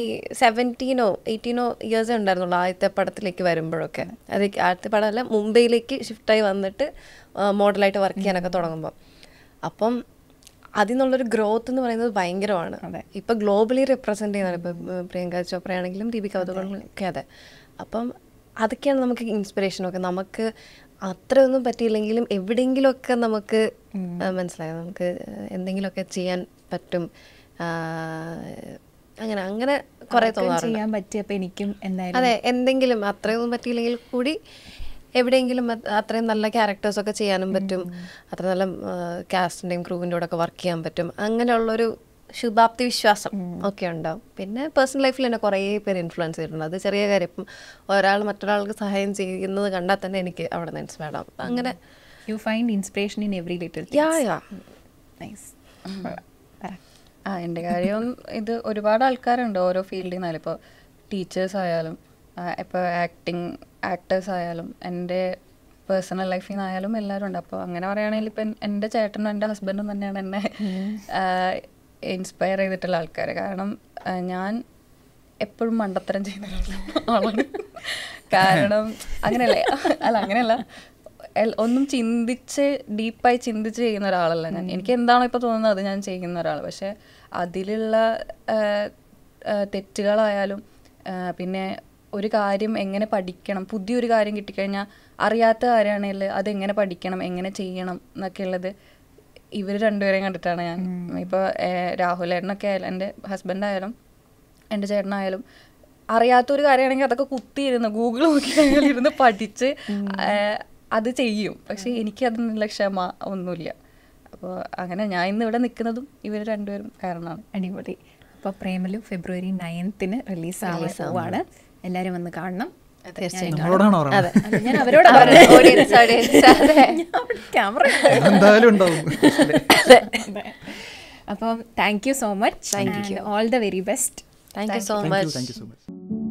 ഈ സെവൻറ്റീനോ എയ്റ്റീനോ ഇയേഴ്സേ ഉണ്ടായിരുന്നുള്ളൂ ആദ്യത്തെ പടത്തിലേക്ക് വരുമ്പോഴൊക്കെ അത് ആദ്യത്തെ പടമല്ല മുംബൈയിലേക്ക് ഷിഫ്റ്റായി വന്നിട്ട് മോഡലായിട്ട് വർക്ക് ചെയ്യാനൊക്കെ തുടങ്ങുമ്പോൾ അപ്പം അതിൽ നിന്നുള്ളൊരു ഗ്രോത്ത് എന്ന് പറയുന്നത് ഭയങ്കരമാണ് ഇപ്പം ഗ്ലോബലി റെപ്രസെൻ്റ് ചെയ്യുന്നത് ഇപ്പം പ്രിയങ്ക ചോപ്ര ആണെങ്കിലും ദീപിക പദുകൊണ്ടൊക്കെ അതെ അപ്പം അതൊക്കെയാണ് നമുക്ക് ഇൻസ്പിറേഷനൊക്കെ നമുക്ക് അത്രയൊന്നും പറ്റിയില്ലെങ്കിലും എവിടെയെങ്കിലുമൊക്കെ നമുക്ക് മനസ്സിലായി നമുക്ക് എന്തെങ്കിലുമൊക്കെ ചെയ്യാൻ പറ്റും അങ്ങനെ അങ്ങനെ കുറെ ചെയ്യാൻ പറ്റിയപ്പോൾ എനിക്കും എന്തായാലും അതെ എന്തെങ്കിലും അത്രയൊന്നും പറ്റിയില്ലെങ്കിൽ കൂടി എവിടെയെങ്കിലും അത്രയും നല്ല ക്യാരക്ടേഴ്സൊക്കെ ചെയ്യാനും പറ്റും അത്ര നല്ല കാസ്റ്റിൻ്റെയും ക്രൂവിൻ്റെ കൂടെ ഒക്കെ വർക്ക് ചെയ്യാൻ പറ്റും അങ്ങനെയുള്ളൊരു ശുഭാപ്തി വിശ്വാസം ഒക്കെ ഉണ്ടാവും പിന്നെ പേഴ്സണൽ ലൈഫിൽ എന്നെ കുറേ പേര് ഇൻഫ്ലുവൻസ് ചെയ്തിട്ടുണ്ട് അത് ചെറിയ കാര്യം ഇപ്പം ഒരാൾ മറ്റൊരാൾക്ക് സഹായം ചെയ്യുന്നത് കണ്ടാൽ തന്നെ എനിക്ക് അവിടെ നിന്ന് ഇൻസ്പയർഡ് ആവും അങ്ങനെ you find inspiration in every little yeah yeah nice ആ എൻ്റെ കാര്യം ഇത് ഒരുപാട് ആൾക്കാരുണ്ട് ഓരോ ഫീൽഡിൽ നിന്നാലും ഇപ്പോൾ ടീച്ചേഴ്സ് ആയാലും ഇപ്പോൾ ആക്ടിങ് ആക്ടേഴ്സ് ആയാലും എൻ്റെ പേഴ്സണൽ ലൈഫിൽ നിന്നായാലും എല്ലാവരും ഉണ്ട് അപ്പോൾ അങ്ങനെ പറയുകയാണെങ്കിൽ ഇപ്പം എൻ്റെ ചേട്ടനും എൻ്റെ ഹസ്ബൻഡും തന്നെയാണ് എന്നെ ഇൻസ്പയർ ചെയ്തിട്ടുള്ള ആൾക്കാർ കാരണം ഞാൻ എപ്പോഴും മണ്ടത്തരം ചെയ്യുന്ന ആളാണ് കാരണം അങ്ങനെയല്ല അല്ല അങ്ങനെയല്ല ഒന്നും ചിന്തിച്ച് ഡീപ്പായി ചിന്തിച്ച് ചെയ്യുന്ന ഒരാളല്ല ഞാൻ എനിക്ക് എന്താണോ ഇപ്പോൾ തോന്നുന്നത് അത് ഞാൻ ചെയ്യുന്ന ഒരാൾ പക്ഷെ അതിലുള്ള തെറ്റുകളായാലും പിന്നെ ഒരു കാര്യം എങ്ങനെ പഠിക്കണം പുതിയൊരു കാര്യം കിട്ടിക്കഴിഞ്ഞാൽ അറിയാത്ത കാര്യമാണെങ്കിൽ അതെങ്ങനെ പഠിക്കണം എങ്ങനെ ചെയ്യണം എന്നൊക്കെ ഉള്ളത് ഇവർ രണ്ടുപേരെയും കണ്ടിട്ടാണ് ഞാൻ ഇപ്പൊ രാഹുൽ ഏട്ടനൊക്കെ ആയാലും എൻ്റെ ഹസ്ബൻഡ് ആയാലും എൻ്റെ ചേട്ടനായാലും അറിയാത്തൊരു കാര്യമാണെങ്കിൽ അതൊക്കെ കുത്തിയിരുന്ന് ഗൂഗിൾ നോക്കി ഇരുന്ന് പഠിച്ച് അത് ചെയ്യും പക്ഷെ എനിക്ക് അതിനുള്ള ക്ഷമ ഒന്നുമില്ല അപ്പോൾ അങ്ങനെ ഞാൻ ഇന്ന് ഇവിടെ നിൽക്കുന്നതും ഇവർ രണ്ടുപേരും കാരണമാണ് അടിപൊളി അപ്പോൾ പ്രേമലു ഫെബ്രുവരി നയൻത്തിന് റിലീസ് ആവാണ് എല്ലാവരും വന്ന് കാണണം അപ്പം thank you so much all the very best thank you so much thank you so much